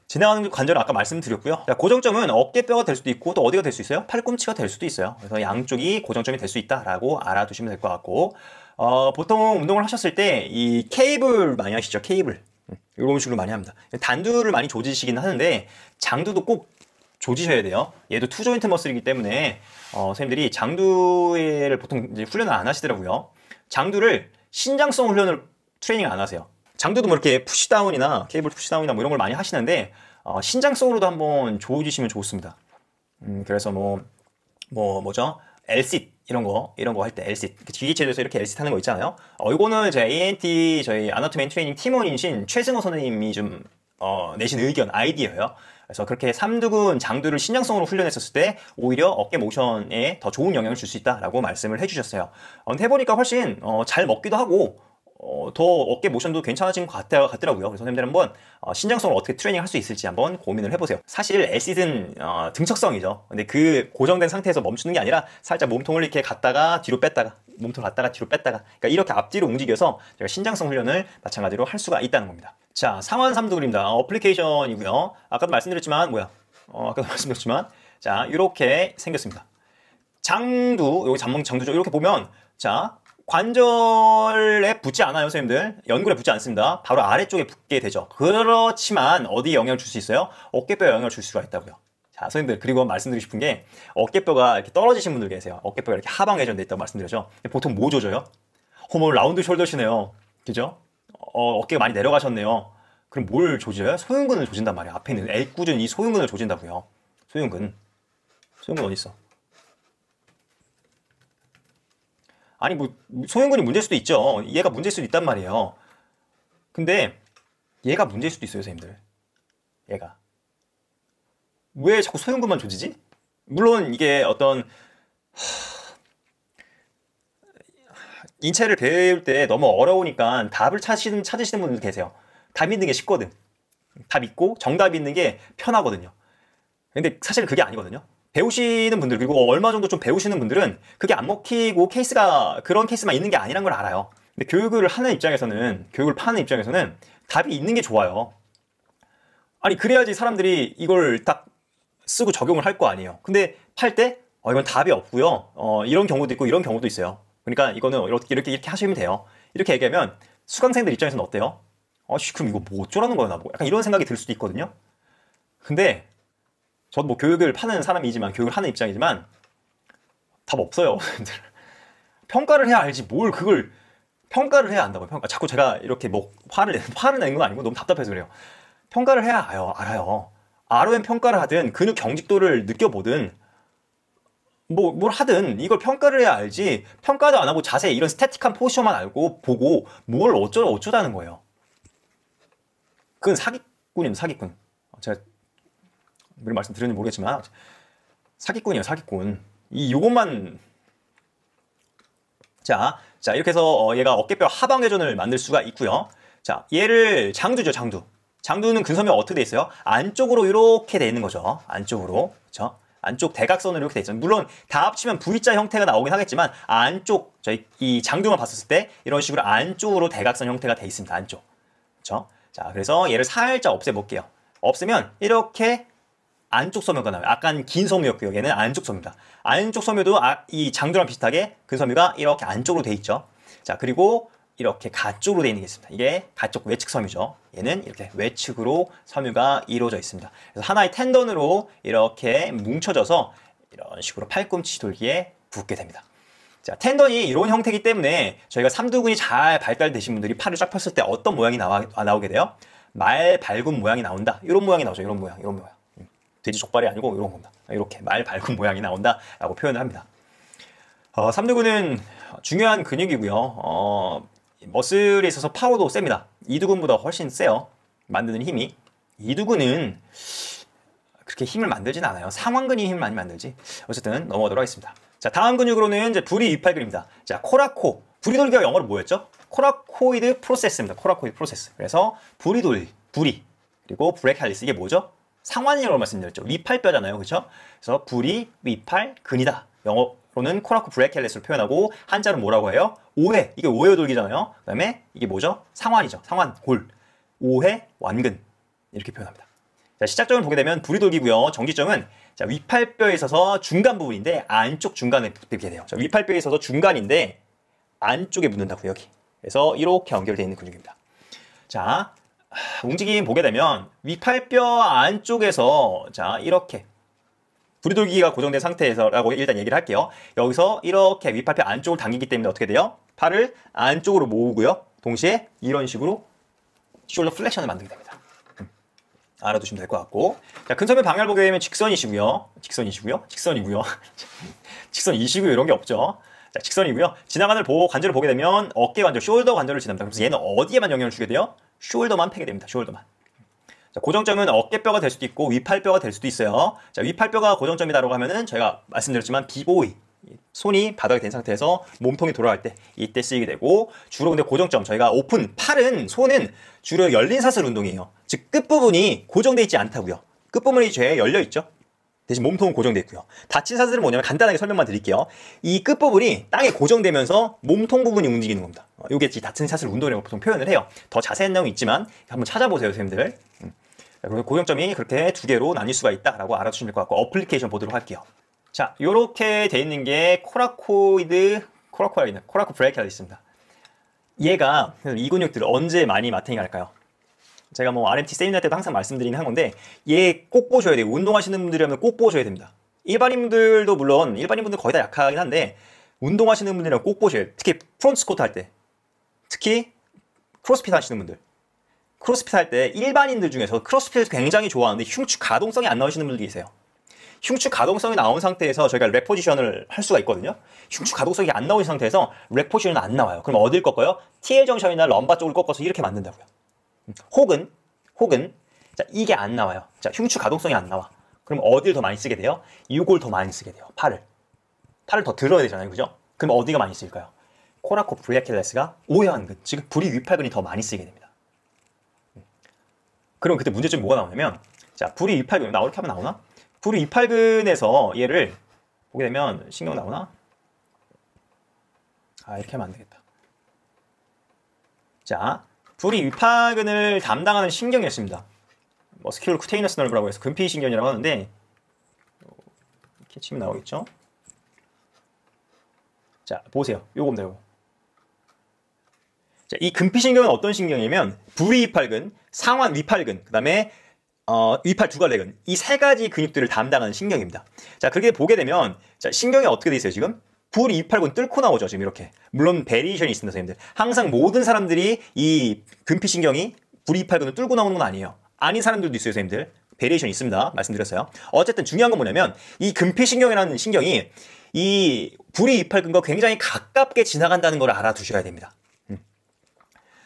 지나가는 관절은 아까 말씀드렸고요. 자, 고정점은 어깨뼈가 될 수도 있고 또 어디가 될 수 있어요? 팔꿈치가 될 수도 있어요. 그래서 양쪽이 고정점이 될 수 있다라고 알아두시면 될 것 같고 어, 보통 운동을 하셨을 때 이 케이블 많이 하시죠 케이블 음, 이런 식으로 많이 합니다 단두를 많이 조지시긴 하는데 장두도 꼭 조지셔야 돼요 얘도 투조인트 머슬이기 때문에 어, 선생님들이 장두를 보통 이제 훈련을 안 하시더라고요 장두를 신장성 훈련을 트레이닝 안 하세요 장두도 뭐 이렇게 푸시다운이나 케이블 푸시다운이나 뭐 이런 걸 많이 하시는데 어, 신장성으로도 한번 조지시면 좋습니다 음, 그래서 뭐, 뭐 뭐죠? 엘싯 이런 거 이런 거 할 때 LC 그 지기체에서 이렇게 LC 타는 거 있잖아요. 어, 이거는 제 ANT 저희 아나토맨 트레이닝 팀원이신 최승호 선생님이 좀 어, 내신 의견 아이디어예요. 그래서 그렇게 삼두근 장두를 신장성으로 훈련했었을 때 오히려 어깨 모션에 더 좋은 영향을 줄 수 있다라고 말씀을 해주셨어요. 어, 해보니까 훨씬 어, 잘 먹기도 하고 어, 더 어깨 모션도 괜찮아진 것 같, 아같 더라고요 그래서 선생님들 한번 어, 신장성을 어떻게 트레이닝 할 수 있을지 한번 고민을 해보세요. 사실 L시즌 어, 등척성이죠. 근데 그 고정된 상태에서 멈추는 게 아니라 살짝 몸통을 이렇게 갔다가 뒤로 뺐다가 몸통 을 갔다가 뒤로 뺐다가 그러니까 이렇게 앞뒤로 움직여서 제가 신장성 훈련을 마찬가지로 할 수가 있다는 겁니다. 자, 상완 삼두근입니다. 어플리케이션이고요. 아까도 말씀드렸지만 뭐야? 어, 아까도 말씀드렸지만 자, 이렇게 생겼습니다. 장두, 여기 잔멍 장두죠. 이렇게 보면 자, 관절에 붙지 않아요, 선생님들. 연골에 붙지 않습니다. 바로 아래쪽에 붙게 되죠. 그렇지만 어디에 영향을 줄 수 있어요? 어깨뼈에 영향을 줄 수가 있다고요. 자, 선생님들 그리고 말씀드리고 싶은 게 어깨뼈가 이렇게 떨어지신 분들 계세요. 어깨뼈가 이렇게 하방 회전돼 있다고 말씀드렸죠. 보통 뭐 조져요? 어머, 뭐 라운드 숄더시네요. 그죠? 어, 어깨가 많이 내려가셨네요. 그럼 뭘 조져요? 소흉근을 조진단 말이에요. 앞에 있는 애꾸준이 소흉근을 조진다고요. 소흉근. 소흉근 어디 있어? 아니 뭐 송영근이 문제일 수도 있죠. 얘가 문제일 수도 있단 말이에요. 근데 얘가 문제일 수도 있어요, 선생님들. 얘가. 왜 자꾸 소형군만 조지지? 물론 이게 어떤 인체를 배울 때 너무 어려우니까 답을 찾으시는, 찾으시는 분들 도 계세요. 답 있는 게 쉽거든. 답 있고 정답이 있는 게 편하거든요. 근데 사실 그게 아니거든요. 배우시는 분들 그리고 얼마 정도 좀 배우시는 분들은 그게 안 먹히고 케이스가 그런 케이스만 있는 게 아니란 걸 알아요. 근데 교육을 하는 입장에서는 교육을 파는 입장에서는 답이 있는 게 좋아요. 아니 그래야지 사람들이 이걸 딱 쓰고 적용을 할 거 아니에요. 근데 팔 때 어, 이건 답이 없고요. 어, 이런 경우도 있고 이런 경우도 있어요. 그러니까 이거는 이렇게 이렇게 이렇게 하시면 돼요. 이렇게 얘기하면 수강생들 입장에서는 어때요? 아, 씨, 그럼 이거 뭐 어쩌라는 거야, 나보고. 뭐. 약간 이런 생각이 들 수도 있거든요. 근데 저도 뭐 교육을 파는 사람이지만 교육을 하는 입장이지만 답 없어요. 평가를 해야 알지 뭘 그걸 평가를 해야 한다고 평가. 자꾸 제가 이렇게 뭐 화를 화를 내는 건 아니고 너무 답답해서 그래요. 평가를 해야 알아요. 알아요. ROM 평가를 하든 근육 경직도를 느껴보든 뭐 뭘 하든 이걸 평가를 해야 알지 평가도 안 하고 자세히 이런 스태틱한 포지션만 알고 보고 뭘 어쩌 어쩌다는 거예요. 그건 사기꾼입니다. 사기꾼. 제가 늘 말씀드렸는지 모르겠지만 사기꾼이에요 사기꾼 이 요것만 자, 자 이렇게 해서 어, 얘가 어깨뼈 하방회전을 만들 수가 있고요 자 얘를 장두죠 장두 장두는 근섬이 어떻게 돼 있어요? 안쪽으로 이렇게 돼 있는 거죠 안쪽으로 그렇죠? 안쪽 대각선으로 이렇게 돼 있어요. 물론 다 합치면 V자 형태가 나오긴 하겠지만 안쪽 저희 이 장두만 봤었을 때 이런 식으로 안쪽으로 대각선 형태가 돼 있습니다. 안쪽. 그렇죠? 자, 그래서 얘를 살짝 없애 볼게요. 없으면 이렇게 안쪽 섬유가 나와요. 약간 긴 섬유였고 그 여기는 안쪽 섬유다. 안쪽 섬유도 아, 이 장조랑 비슷하게 근섬유가 그 이렇게 안쪽으로 돼 있죠. 자 그리고 이렇게 가쪽으로 되어 있는 게 있습니다. 이게 가쪽 외측 섬유죠. 얘는 이렇게 외측으로 섬유가 이루어져 있습니다. 그래서 하나의 텐던으로 이렇게 뭉쳐져서 이런 식으로 팔꿈치 돌기에 붙게 됩니다. 자, 텐던이 이런 형태이기 때문에 저희가 삼두근이 잘 발달되신 분들이 팔을 쫙 폈을 때 어떤 모양이 나와, 나오게 돼요? 말 밝은 모양이 나온다. 이런 모양이 나오죠. 이런 모양, 이런 모양. 돼지 족발이 아니고 이런 겁니다. 이렇게 말 밝은 모양이 나온다라고 표현을 합니다. 어, 3두근은 중요한 근육이고요. 어, 머슬에 있어서 파워도 셉니다. 이두근보다 훨씬 세요. 만드는 힘이. 이두근은 그렇게 힘을 만들진 않아요. 상완근이 힘을 많이 만들지. 어쨌든 넘어가도록 하겠습니다. 자, 다음 근육으로는 이제 부리 이팔근입니다. 자, 코라코. 부리 돌기가 영어로 뭐였죠? 코라코이드 프로세스입니다. 코라코이드 프로세스. 그래서 부리 돌, 부리. 그리고 브렉할리스 이게 뭐죠? 상완이라고 말씀드렸죠. 위팔뼈잖아요. 그렇죠? 그래서 불이 위팔 근이다. 영어로는 코라코 브레켈레스로 표현하고 한자로 뭐라고 해요? 오해. 이게 오해 돌기잖아요. 그다음에 이게 뭐죠? 상완이죠. 상완 골. 오해 완근. 이렇게 표현합니다. 자, 시작점을 보게 되면 불이 돌기고요. 정지점은 자, 위팔뼈에 있어서 중간 부분인데 안쪽 중간에 붙게 돼요. 자, 위팔뼈에 있어서 중간인데 안쪽에 붙는다고 여기. 그래서 이렇게 연결되어 있는 근육입니다. 자, 움직임 보게 되면 위팔뼈 안쪽에서 자 이렇게 부리돌기가 고정된 상태에서라고 일단 얘기를 할게요. 여기서 이렇게 위팔뼈 안쪽을 당기기 때문에 어떻게 돼요? 팔을 안쪽으로 모으고요. 동시에 이런 식으로 숄더 플렉션을 만들게 됩니다. 음. 알아두시면 될 것 같고 자, 근처면방향을 보게 되면 직선이시고요. 직선이시고요. 직선이고요. 직선이시고요. 이런 게 없죠. 자, 직선이고요. 지나가는 보호 관절을 보게 되면 어깨 관절, 숄더 관절을 지납니다. 그래서 얘는 어디에만 영향을 주게 돼요? 숄더만 패게 됩니다. 숄더만. 자, 고정점은 어깨뼈가 될 수도 있고 위팔뼈가 될 수도 있어요. 자, 위팔뼈가 고정점이다라고 하면은 저희가 말씀드렸지만 비보이 손이 바닥에 된 상태에서 몸통이 돌아갈 때 이때 쓰이게 되고 주로 근데 고정점 저희가 오픈 팔은 손은 주로 열린 사슬 운동이에요. 즉 끝부분이 고정돼 있지 않다고요. 끝부분이 제 열려 있죠. 대신 몸통은 고정돼 있고요. 다친 사슬은 뭐냐면 간단하게 설명만 드릴게요. 이 끝부분이 땅에 고정되면서 몸통 부분이 움직이는 겁니다. 이게 어, 다친 사슬 운동이라고 보통 표현을 해요. 더 자세한 내용이 있지만 한번 찾아보세요, 선생님들. 음. 그리고 고정점이 그렇게 두 개로 나뉠 수가 있다라고 알아주시면 될 것 같고 어플리케이션 보도록 할게요. 자, 이렇게 돼 있는 게 코라코이드, 코라코이드, 코라코 브레이크가 있습니다. 얘가 이 근육들을 언제 많이 마탱이 갈까요? 제가 뭐 RMT 세미나 때도 항상 말씀드리는 한 건데 얘 꼭 보셔야 돼요. 운동하시는 분들이라면 꼭 보셔야 됩니다. 일반인분들도 물론 일반인분들 거의 다 약하긴 한데 운동하시는 분들이랑 꼭 보셔야 돼요. 특히 프론트 스쿼트 할 때. 특히 크로스핏 하시는 분들. 크로스핏 할 때 일반인들 중에서 크로스핏을 굉장히 좋아하는데 흉추 가동성이 안 나오시는 분들이 계세요. 흉추 가동성이 나온 상태에서 저희가 렉 포지션을 할 수가 있거든요. 흉추 가동성이 안 나온 상태에서 렉 포지션은 안 나와요. 그럼 어딜 꺾어요? TL 정션이나 럼바 쪽을 꺾어서 이렇게 만든다고요. 혹은 혹은 자, 이게 안 나와요. 자, 흉추 가동성이 안 나와. 그럼 어디를 더 많이 쓰게 돼요? 이을더 많이 쓰게 돼요. 팔을. 팔을 더 들어야 되잖아요. 그죠? 그럼 어디가 많이 쓰일까요? 코라코 브리아킬레스가 오해한근, 즉 부리 위팔근이 더 많이 쓰이게 됩니다. 음. 그럼 그때 문제점이 뭐가 나오냐면 자, 부리 위팔근, 나 이렇게 하면 나오나? 부리 위팔근에서 얘를 보게 되면 신경 나오나? 아, 이렇게 하면 안 되겠다. 자, 둘이 위파근을 담당하는 신경이었습니다. 뭐 스큐올 쿠테이너스 널브라고 해서 금피 신경이라고 하는데 이렇게 치면 나오겠죠? 자 보세요. 요겁니다. 요거. 자, 이 금피신경은 어떤 신경이냐면 부리위팔근, 상완 위팔근, 그 다음에 어, 위팔 두갈래근 이 세 가지 근육들을 담당하는 신경입니다. 자 그렇게 보게 되면 자 신경이 어떻게 돼 있어요 지금? 불280 뚫고 나오죠 지금 이렇게 물론 베리에이션이 있습니다 선생님들 항상 모든 사람들이 이 금피신경이 불 280을 뚫고 나오는 건 아니에요 아닌 사람들도 있어요 선생님들 베리에이션이 있습니다 말씀드렸어요 어쨌든 중요한 건 뭐냐면 이 금피신경이라는 신경이 이 불이 280과 굉장히 가깝게 지나간다는 걸 알아두셔야 됩니다 음.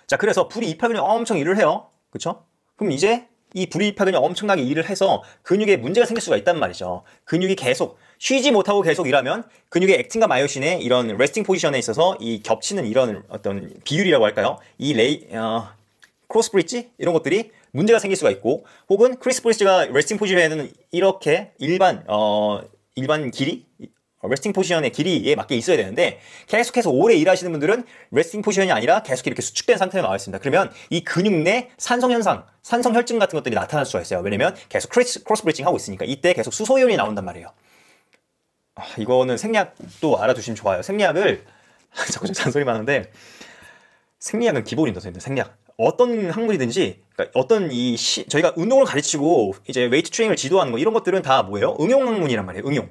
자 그래서 불이 280이 엄청 일을 해요 그렇죠? 그럼 이제 이 불이 280이 엄청나게 일을 해서 근육에 문제가 생길 수가 있단 말이죠 근육이 계속 쉬지 못하고 계속 일하면 근육의 액틴과 마이오신의 이런 레스팅 포지션에 있어서 이 겹치는 이런 어떤 비율이라고 할까요? 이 레이 어, 크로스 브릿지 이런 것들이 문제가 생길 수가 있고 혹은 크리스 브릿지가 레스팅 포지션에는 이렇게 일반 어 일반 길이 레스팅 어, 포지션의 길이에 맞게 있어야 되는데 계속해서 오래 일하시는 분들은 레스팅 포지션이 아니라 계속 이렇게 수축된 상태로 나와 있습니다. 그러면 이 근육 내 산성 현상, 산성 혈증 같은 것들이 나타날 수가 있어요. 왜냐면 계속 크로스, 크로스 브릿징 하고 있으니까 이때 계속 수소이온이 나온단 말이에요. 아, 이거는 생략도 알아두시면 좋아요. 생략을 자꾸 잔소리많은데생략은 기본입니다, 선생님. 생략. 어떤 학문이든지 그러니까 어떤 이 시, 저희가 운동을 가르치고 이제 웨이트 트레이닝을 지도하는 거 이런 것들은 다 뭐예요? 응용 학문이란 말이에요. 응용.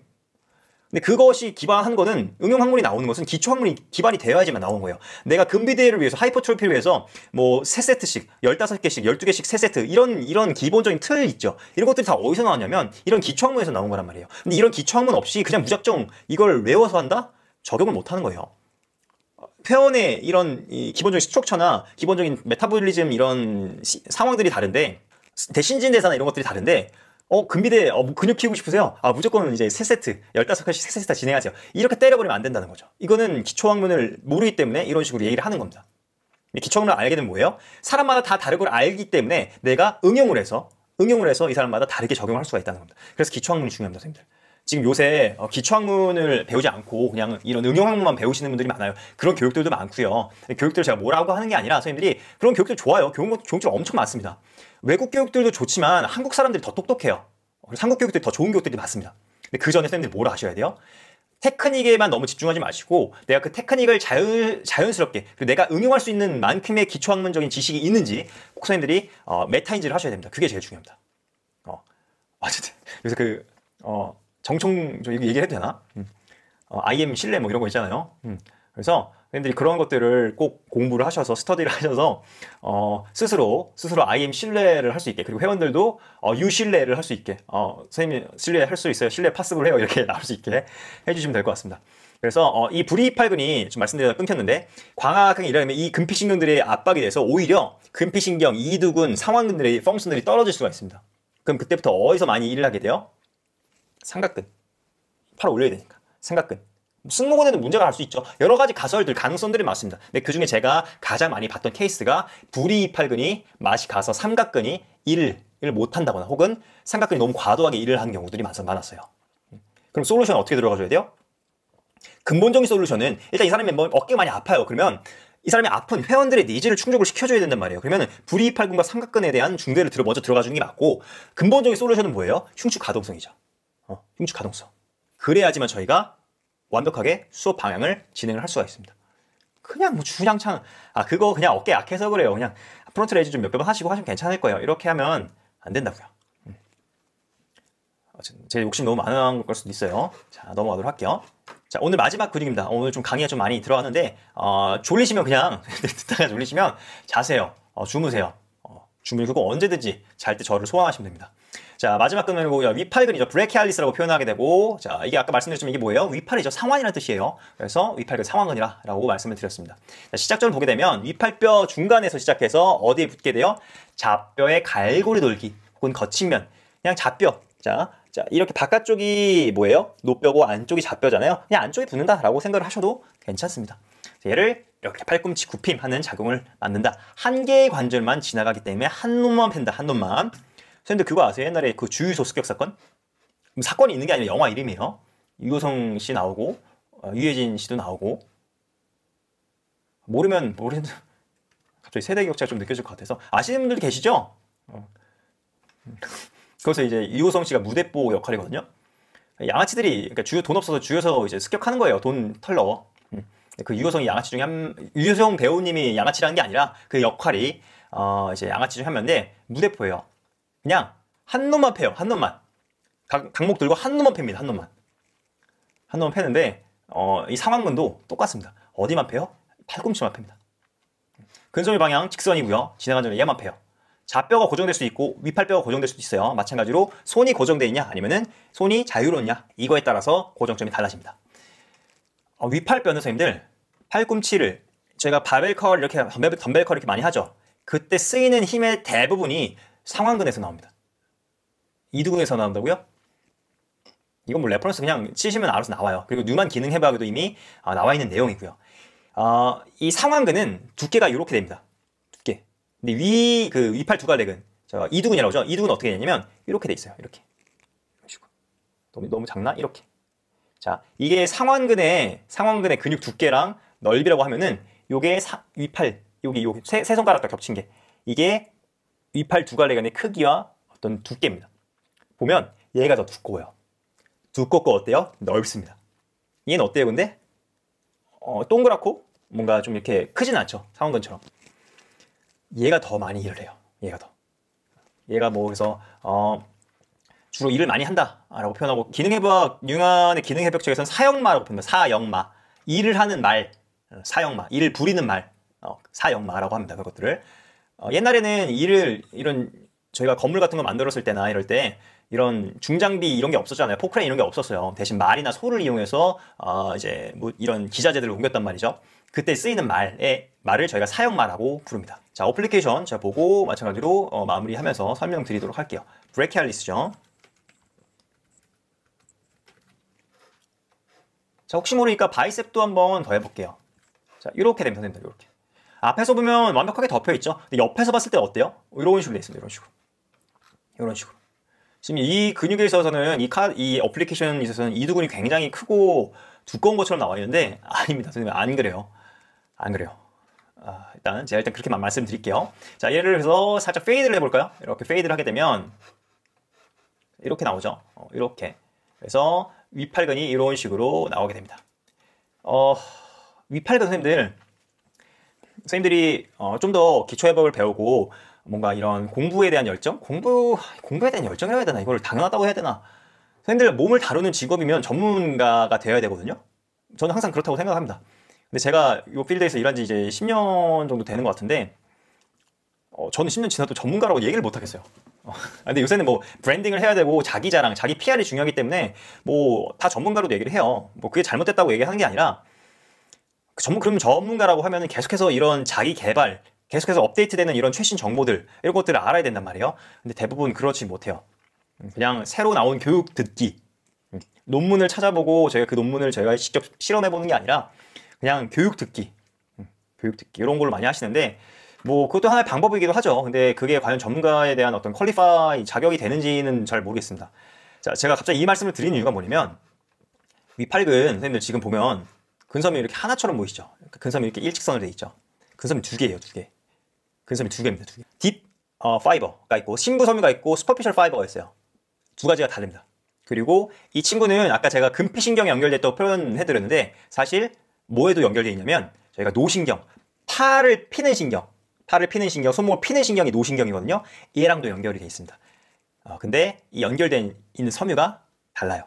근데 그것이 기반한 거는 응용 학문이 나오는 것은 기초 학문이 기반이 되어야지만 나온 거예요. 내가 금비대회를 위해서 하이퍼트로피를 위해서 뭐 3세트씩, 15개씩, 12개씩 3세트 이런 이런 기본적인 틀 있죠. 이런 것들이 다 어디서 나왔냐면 이런 기초 학문에서 나온 거란 말이에요. 근데 이런 기초 학문 없이 그냥 무작정 이걸 외워서 한다? 적용을 못 하는 거예요. 회원의 이런 기본적인 스트럭처나 기본적인 메타볼리즘 이런 시, 상황들이 다른데 대신진대사나 이런 것들이 다른데 어, 근비대, 어, 근육 키우고 싶으세요? 아, 무조건 이제 세세트 15개씩 3세트 다 진행하세요. 이렇게 때려버리면 안 된다는 거죠. 이거는 기초학문을 모르기 때문에 이런 식으로 얘기를 하는 겁니다. 기초학문을 알게 되면 뭐예요? 사람마다 다 다른 걸 알기 때문에 내가 응용을 해서, 응용을 해서 이 사람마다 다르게 적용할 수가 있다는 겁니다. 그래서 기초학문이 중요합니다, 선생님들. 지금 요새 어, 기초학문을 배우지 않고 그냥 이런 응용학문만 배우시는 분들이 많아요. 그런 교육들도 많고요. 교육들 제가 뭐라고 하는 게 아니라 선생님들이 그런 교육들 좋아요. 교육, 교육들 엄청 많습니다. 외국 교육들도 좋지만 한국 사람들이 더 똑똑해요. 한국 교육들이 더 좋은 교육들이 많습니다. 근데 그 전에 선생님들이 뭘 아셔야 돼요? 테크닉에만 너무 집중하지 마시고 내가 그 테크닉을 자연, 자연스럽게 그리고 내가 응용할 수 있는 만큼의 기초학문적인 지식이 있는지 꼭 선생님들이 어, 메타인지를 하셔야 됩니다. 그게 제일 중요합니다. 어, 어쨌든 아, 그래서 그 어, 정청 저 이거 얘기해도 되나? 음. 어, IM 신뢰 뭐 이런 거 있잖아요. 음. 그래서 팬들이 그런 것들을 꼭 공부를 하셔서 스터디를 하셔서 어, 스스로 스스로 IM 신뢰를 할 수 있게 그리고 회원들도 어, 유신뢰를 할 수 있게 어, 선생님 신뢰 할수 있어요 신뢰 파스블 해요 이렇게 나올 수 있게 해주시면 될 것 같습니다 그래서 어, 이 불이익팔근이 좀 말씀드리다 끊겼는데 광학근이 일어나면 이 금피신경들의 압박이 돼서 오히려 금피신경, 이두근, 상완근들의 펑션들이 떨어질 수가 있습니다 그럼 그때부터 어디서 많이 일을 하게 돼요? 삼각근. 팔을 올려야 되니까. 삼각근. 승모근에는 문제가 갈 수 있죠. 여러 가지 가설들, 가능성들이 많습니다. 근데 그 중에 제가 가장 많이 봤던 케이스가 부리이팔근이 맛이 가서 삼각근이 일을 못한다거나 혹은 삼각근이 너무 과도하게 일을 하는 경우들이 많았어요. 그럼 솔루션 어떻게 들어가줘야 돼요? 근본적인 솔루션은 일단 이 사람이 어깨 많이 아파요. 그러면 이 사람이 아픈 회원들의 니즈를 충족을 시켜줘야 된단 말이에요. 그러면 부리이팔근과 삼각근에 대한 중대를 들어 먼저 들어가 주는 게 맞고 근본적인 솔루션은 뭐예요? 흉측 가동성이죠. 어, 흉측 가동성. 그래야지만 저희가 완벽하게 수업 방향을 진행을 할 수가 있습니다. 그냥 뭐주량창아 그거 그냥 어깨 약해서 그래요. 그냥 프론트 레이즈 좀몇 번 하시고 하시면 괜찮을 거예요. 이렇게 하면 안 된다고요. 음. 아, 제 욕심 너무 많은 걸 수도 있어요. 자 넘어가도록 할게요. 자 오늘 마지막 그림입니다. 오늘 좀 강의가 좀 많이 들어가는데 어, 졸리시면 그냥 듣다가 졸리시면 자세요. 어, 주무세요. 어, 주무시고 언제든지 잘 때 저를 소환하시면 됩니다. 자, 마지막 금요일곡 액 위팔근이죠. 브레키알리스라고 표현하게 되고 자, 이게 아까 말씀드렸지만 이게 뭐예요? 위팔이죠. 상완이라는 뜻이에요. 그래서 위팔근 상완근이라고 말씀을 드렸습니다. 자, 시작점을 보게 되면 위팔뼈 중간에서 시작해서 어디에 붙게 돼요? 좌뼈의 갈고리 돌기 혹은 거친면 그냥 잡뼈 자, 자, 이렇게 바깥쪽이 뭐예요? 노뼈고 안쪽이 잡뼈잖아요 그냥 안쪽에 붙는다라고 생각을 하셔도 괜찮습니다. 자, 얘를 이렇게 팔꿈치 굽힘하는 작용을 만든다. 한 개의 관절만 지나가기 때문에 한 놈만 팬다. 한 놈만. 선생님들 그거 아세요? 옛날에 그 주유소 습격 사건? 사건이 있는 게 아니라 영화 이름이에요. 유호성 씨 나오고 어, 유해진 씨도 나오고 모르면 모르는 갑자기 세대 격차가 좀 느껴질 것 같아서 아시는 분들 계시죠? 어. 그래서 이제 유호성 씨가 무대보 역할이거든요. 양아치들이 그러니까 주요 돈 없어서 주유소 이제 습격하는 거예요. 돈 털러. 음. 그 유효성이 양아치 중에 한 유효성 배우님이 양아치라는 게 아니라 그 역할이 어 이제 양아치 중에 한 명인데 무대포예요. 그냥 한 놈만 패요. 한 놈만. 각, 각목 들고 한 놈만 팹니다. 한 놈만. 한 놈만 패는데 어, 이 상황근도 똑같습니다. 어디만 패요? 팔꿈치만 팹니다. 근소의 방향 직선이고요. 진행간 점에 얘만 패요. 좌뼈가 고정될 수 있고 위팔뼈가 고정될 수도 있어요. 마찬가지로 손이 고정되어 있냐 아니면은 손이 자유롭냐 이거에 따라서 고정점이 달라집니다. 어, 위팔뼈는 선생님들 팔꿈치를 제가 바벨 컬 이렇게 덤벨, 덤벨 컬 이렇게 많이 하죠. 그때 쓰이는 힘의 대부분이 상황근에서 나옵니다. 이두근에서 나온다고요? 이건 뭐 레퍼런스 그냥 치시면 알아서 나와요. 그리고 뉴만 기능 해부학에도 이미 아, 나와 있는 내용이고요. 어, 이 상황근은 두께가 이렇게 됩니다. 두께. 근데 위, 그 위팔 두갈래근, 저 이두근이라고 하죠. 이두근 어떻게 되냐면 이렇게 돼 있어요. 이렇게. 너무, 너무 작나? 이렇게. 자, 이게 상완근의 상완근의 근육 두께랑 넓이라고 하면은 요게 사, 위팔, 여기 요세 손가락 다 겹친 게 이게 이팔 두 갈래 간의 크기와 어떤 두께입니다. 보면 얘가 더 두꺼워요. 두껍고 어때요? 넓습니다. 얘는 어때요 근데? 어, 동그랗고 뭔가 좀 이렇게 크진 않죠. 상원근처럼. 얘가 더 많이 일을 해요. 얘가 더. 얘가 뭐 그래서 어, 주로 일을 많이 한다라고 표현하고 기능해부학융안의 기능해벽책에서는 사형마라고 표현합니다. 사형마 일을 하는 말 사형마 일을 부리는 말 어, 사형마라고 합니다. 그것들을 어, 옛날에는 일을 이런 저희가 건물 같은 거 만들었을 때나 이럴 때 이런 중장비 이런 게 없었잖아요. 포크레인 이런 게 없었어요. 대신 말이나 소를 이용해서 어 이제 뭐 이런 기자재들을 옮겼단 말이죠. 그때 쓰이는 말에 말을 저희가 사용말하고 부릅니다. 자, 어플리케이션 제가 보고 마찬가지로 어, 마무리하면서 설명드리도록 할게요. 브레키알리스죠. 자, 혹시 모르니까 바이셉도 한번 더 해볼게요. 자, 이렇게 됩니다. 이렇게. 앞에서 보면 완벽하게 덮여 있죠. 근데 옆에서 봤을 때 어때요? 이런 식으로 돼 있습니다. 이런 식으로. 이런 식으로. 지금 이 근육에 있어서는 이 카, 이 어플리케이션에 있어서는 이두근이 굉장히 크고 두꺼운 것처럼 나와 있는데 아닙니다. 선생님 안 그래요. 안 그래요. 아, 일단 제가 일단 그렇게만 말씀드릴게요. 자, 예를 들어서 살짝 페이드를 해볼까요? 이렇게 페이드를 하게 되면 이렇게 나오죠. 어, 이렇게. 그래서 위팔근이 이런 식으로 나오게 됩니다. 어, 위팔근 선생님들 선생님들이 어, 좀 더 기초해법을 배우고 뭔가 이런 공부에 대한 열정? 공부, 공부에 대한 열정이라고 해야 되나? 이걸 당연하다고 해야 되나? 선생님들 몸을 다루는 직업이면 전문가가 되어야 되거든요? 저는 항상 그렇다고 생각합니다. 근데 제가 이 필드에서 일한 지 이제 10년 정도 되는 것 같은데, 어, 저는 10년 지나도 전문가라고 얘기를 못 하겠어요. 어, 아, 근데 요새는 뭐 브랜딩을 해야 되고 자기 자랑, 자기 PR이 중요하기 때문에 뭐 다 전문가로도 얘기를 해요. 뭐 그게 잘못됐다고 얘기하는 게 아니라 전문 그럼 전문가라고 하면 계속해서 이런 자기 개발 계속해서 업데이트되는 이런 최신 정보들 이런 것들을 알아야 된단 말이에요. 근데 대부분 그렇지 못해요. 음, 그냥 새로 나온 교육 듣기 논문을 찾아보고 저희가 그 논문을 저희가 직접 실험해 보는 게 아니라 그냥 교육 듣기 음, 교육 듣기 이런 걸 많이 하시는데 뭐 그것도 하나의 방법이기도 하죠. 근데 그게 과연 전문가에 대한 어떤 퀄리파이 자격이 되는지는 잘 모르겠습니다. 자, 제가 갑자기 이 말씀을 드리는 이유가 뭐냐면 위팔근 선생님들 지금 보면 근섬이 이렇게 하나처럼 보이시죠? 그러니까 근섬이 이렇게 일직선으로 되어 있죠. 근섬이 두 개예요, 두 개. 근섬이 두 개입니다, 두 개. 딥 어, 파이버가 있고 심부 섬유가 있고 슈퍼피셜 파이버가 있어요. 두 가지가 다릅니다. 그리고 이 친구는 아까 제가 금피신경에 연결됐다고 표현해드렸는데 사실 뭐에도 연결되어 있냐면 저희가 노신경, 팔을 피는 신경, 팔을 피는 신경, 손목을 피는 신경이 노신경이거든요. 얘랑도 연결이 되어 있습니다. 어, 근데 이 연결된 있는 섬유가 달라요.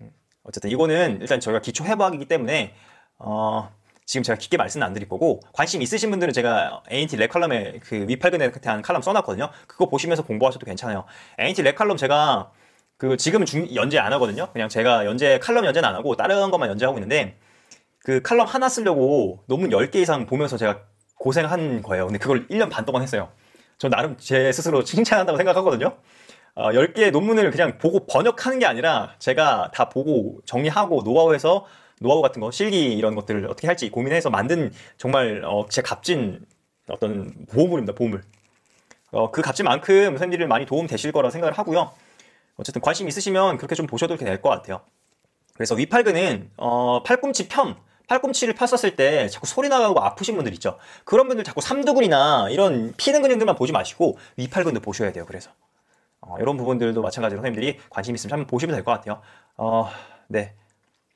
음, 어쨌든 이거는 일단 저희가 기초 해부학이기 때문에 어, 지금 제가 깊게 말씀 안 드릴 거고 관심 있으신 분들은 제가 ANT 레칼럼에그 위팔근에 대한 칼럼 써놨거든요. 그거 보시면서 공부하셔도 괜찮아요. ANT 레칼럼 제가 그 지금 중, 연재 안 하거든요. 그냥 제가 연재 칼럼 연재는 안 하고 다른 것만 연재하고 있는데 그 칼럼 하나 쓰려고 논문 10개 이상 보면서 제가 고생한 거예요. 근데 그걸 1년 반 동안 했어요. 저 나름 제 스스로 칭찬한다고 생각하거든요. 어, 10개의 논문을 그냥 보고 번역하는 게 아니라 제가 다 보고 정리하고 노하우해서 노하우 같은 거, 실기 이런 것들을 어떻게 할지 고민해서 만든 정말 어, 제 값진 어떤 보물입니다. 보물. 어, 그 값진만큼 선생님들이 많이 도움 되실 거라 고 생각을 하고요. 어쨌든 관심 있으시면 그렇게 좀 보셔도 될 것 같아요. 그래서 위팔근은 어, 팔꿈치 편 팔꿈치를 폈었을 때 자꾸 소리 나가고 아프신 분들 있죠. 그런 분들 자꾸 삼두근이나 이런 피는 근육들만 보지 마시고 위팔근도 보셔야 돼요. 그래서 어, 이런 부분들도 마찬가지로 선생님들이 관심 있으면 한번 보시면 될 것 같아요. 어, 네.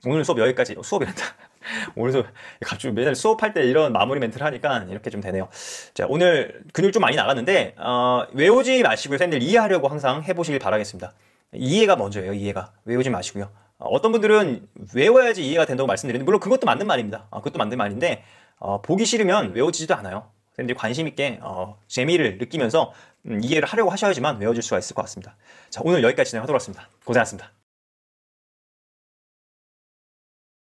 오늘 수업 여기까지 수업이란다 오늘 수업 갑자기 매달 수업할 때 이런 마무리 멘트를 하니까 이렇게 좀 되네요 자 오늘 근육 좀 많이 나갔는데 어, 외우지 마시고요 선생님들 이해하려고 항상 해보시길 바라겠습니다 이해가 먼저예요 이해가 외우지 마시고요 어떤 분들은 외워야지 이해가 된다고 말씀드리는데 물론 그것도 맞는 말입니다 어, 그것도 맞는 말인데 어, 보기 싫으면 외워지지도 않아요 선생님들 관심 있게 어, 재미를 느끼면서 음, 이해를 하려고 하셔야지만 외워질 수가 있을 것 같습니다 자 오늘 여기까지 진행하도록 하겠습니다 고생하셨습니다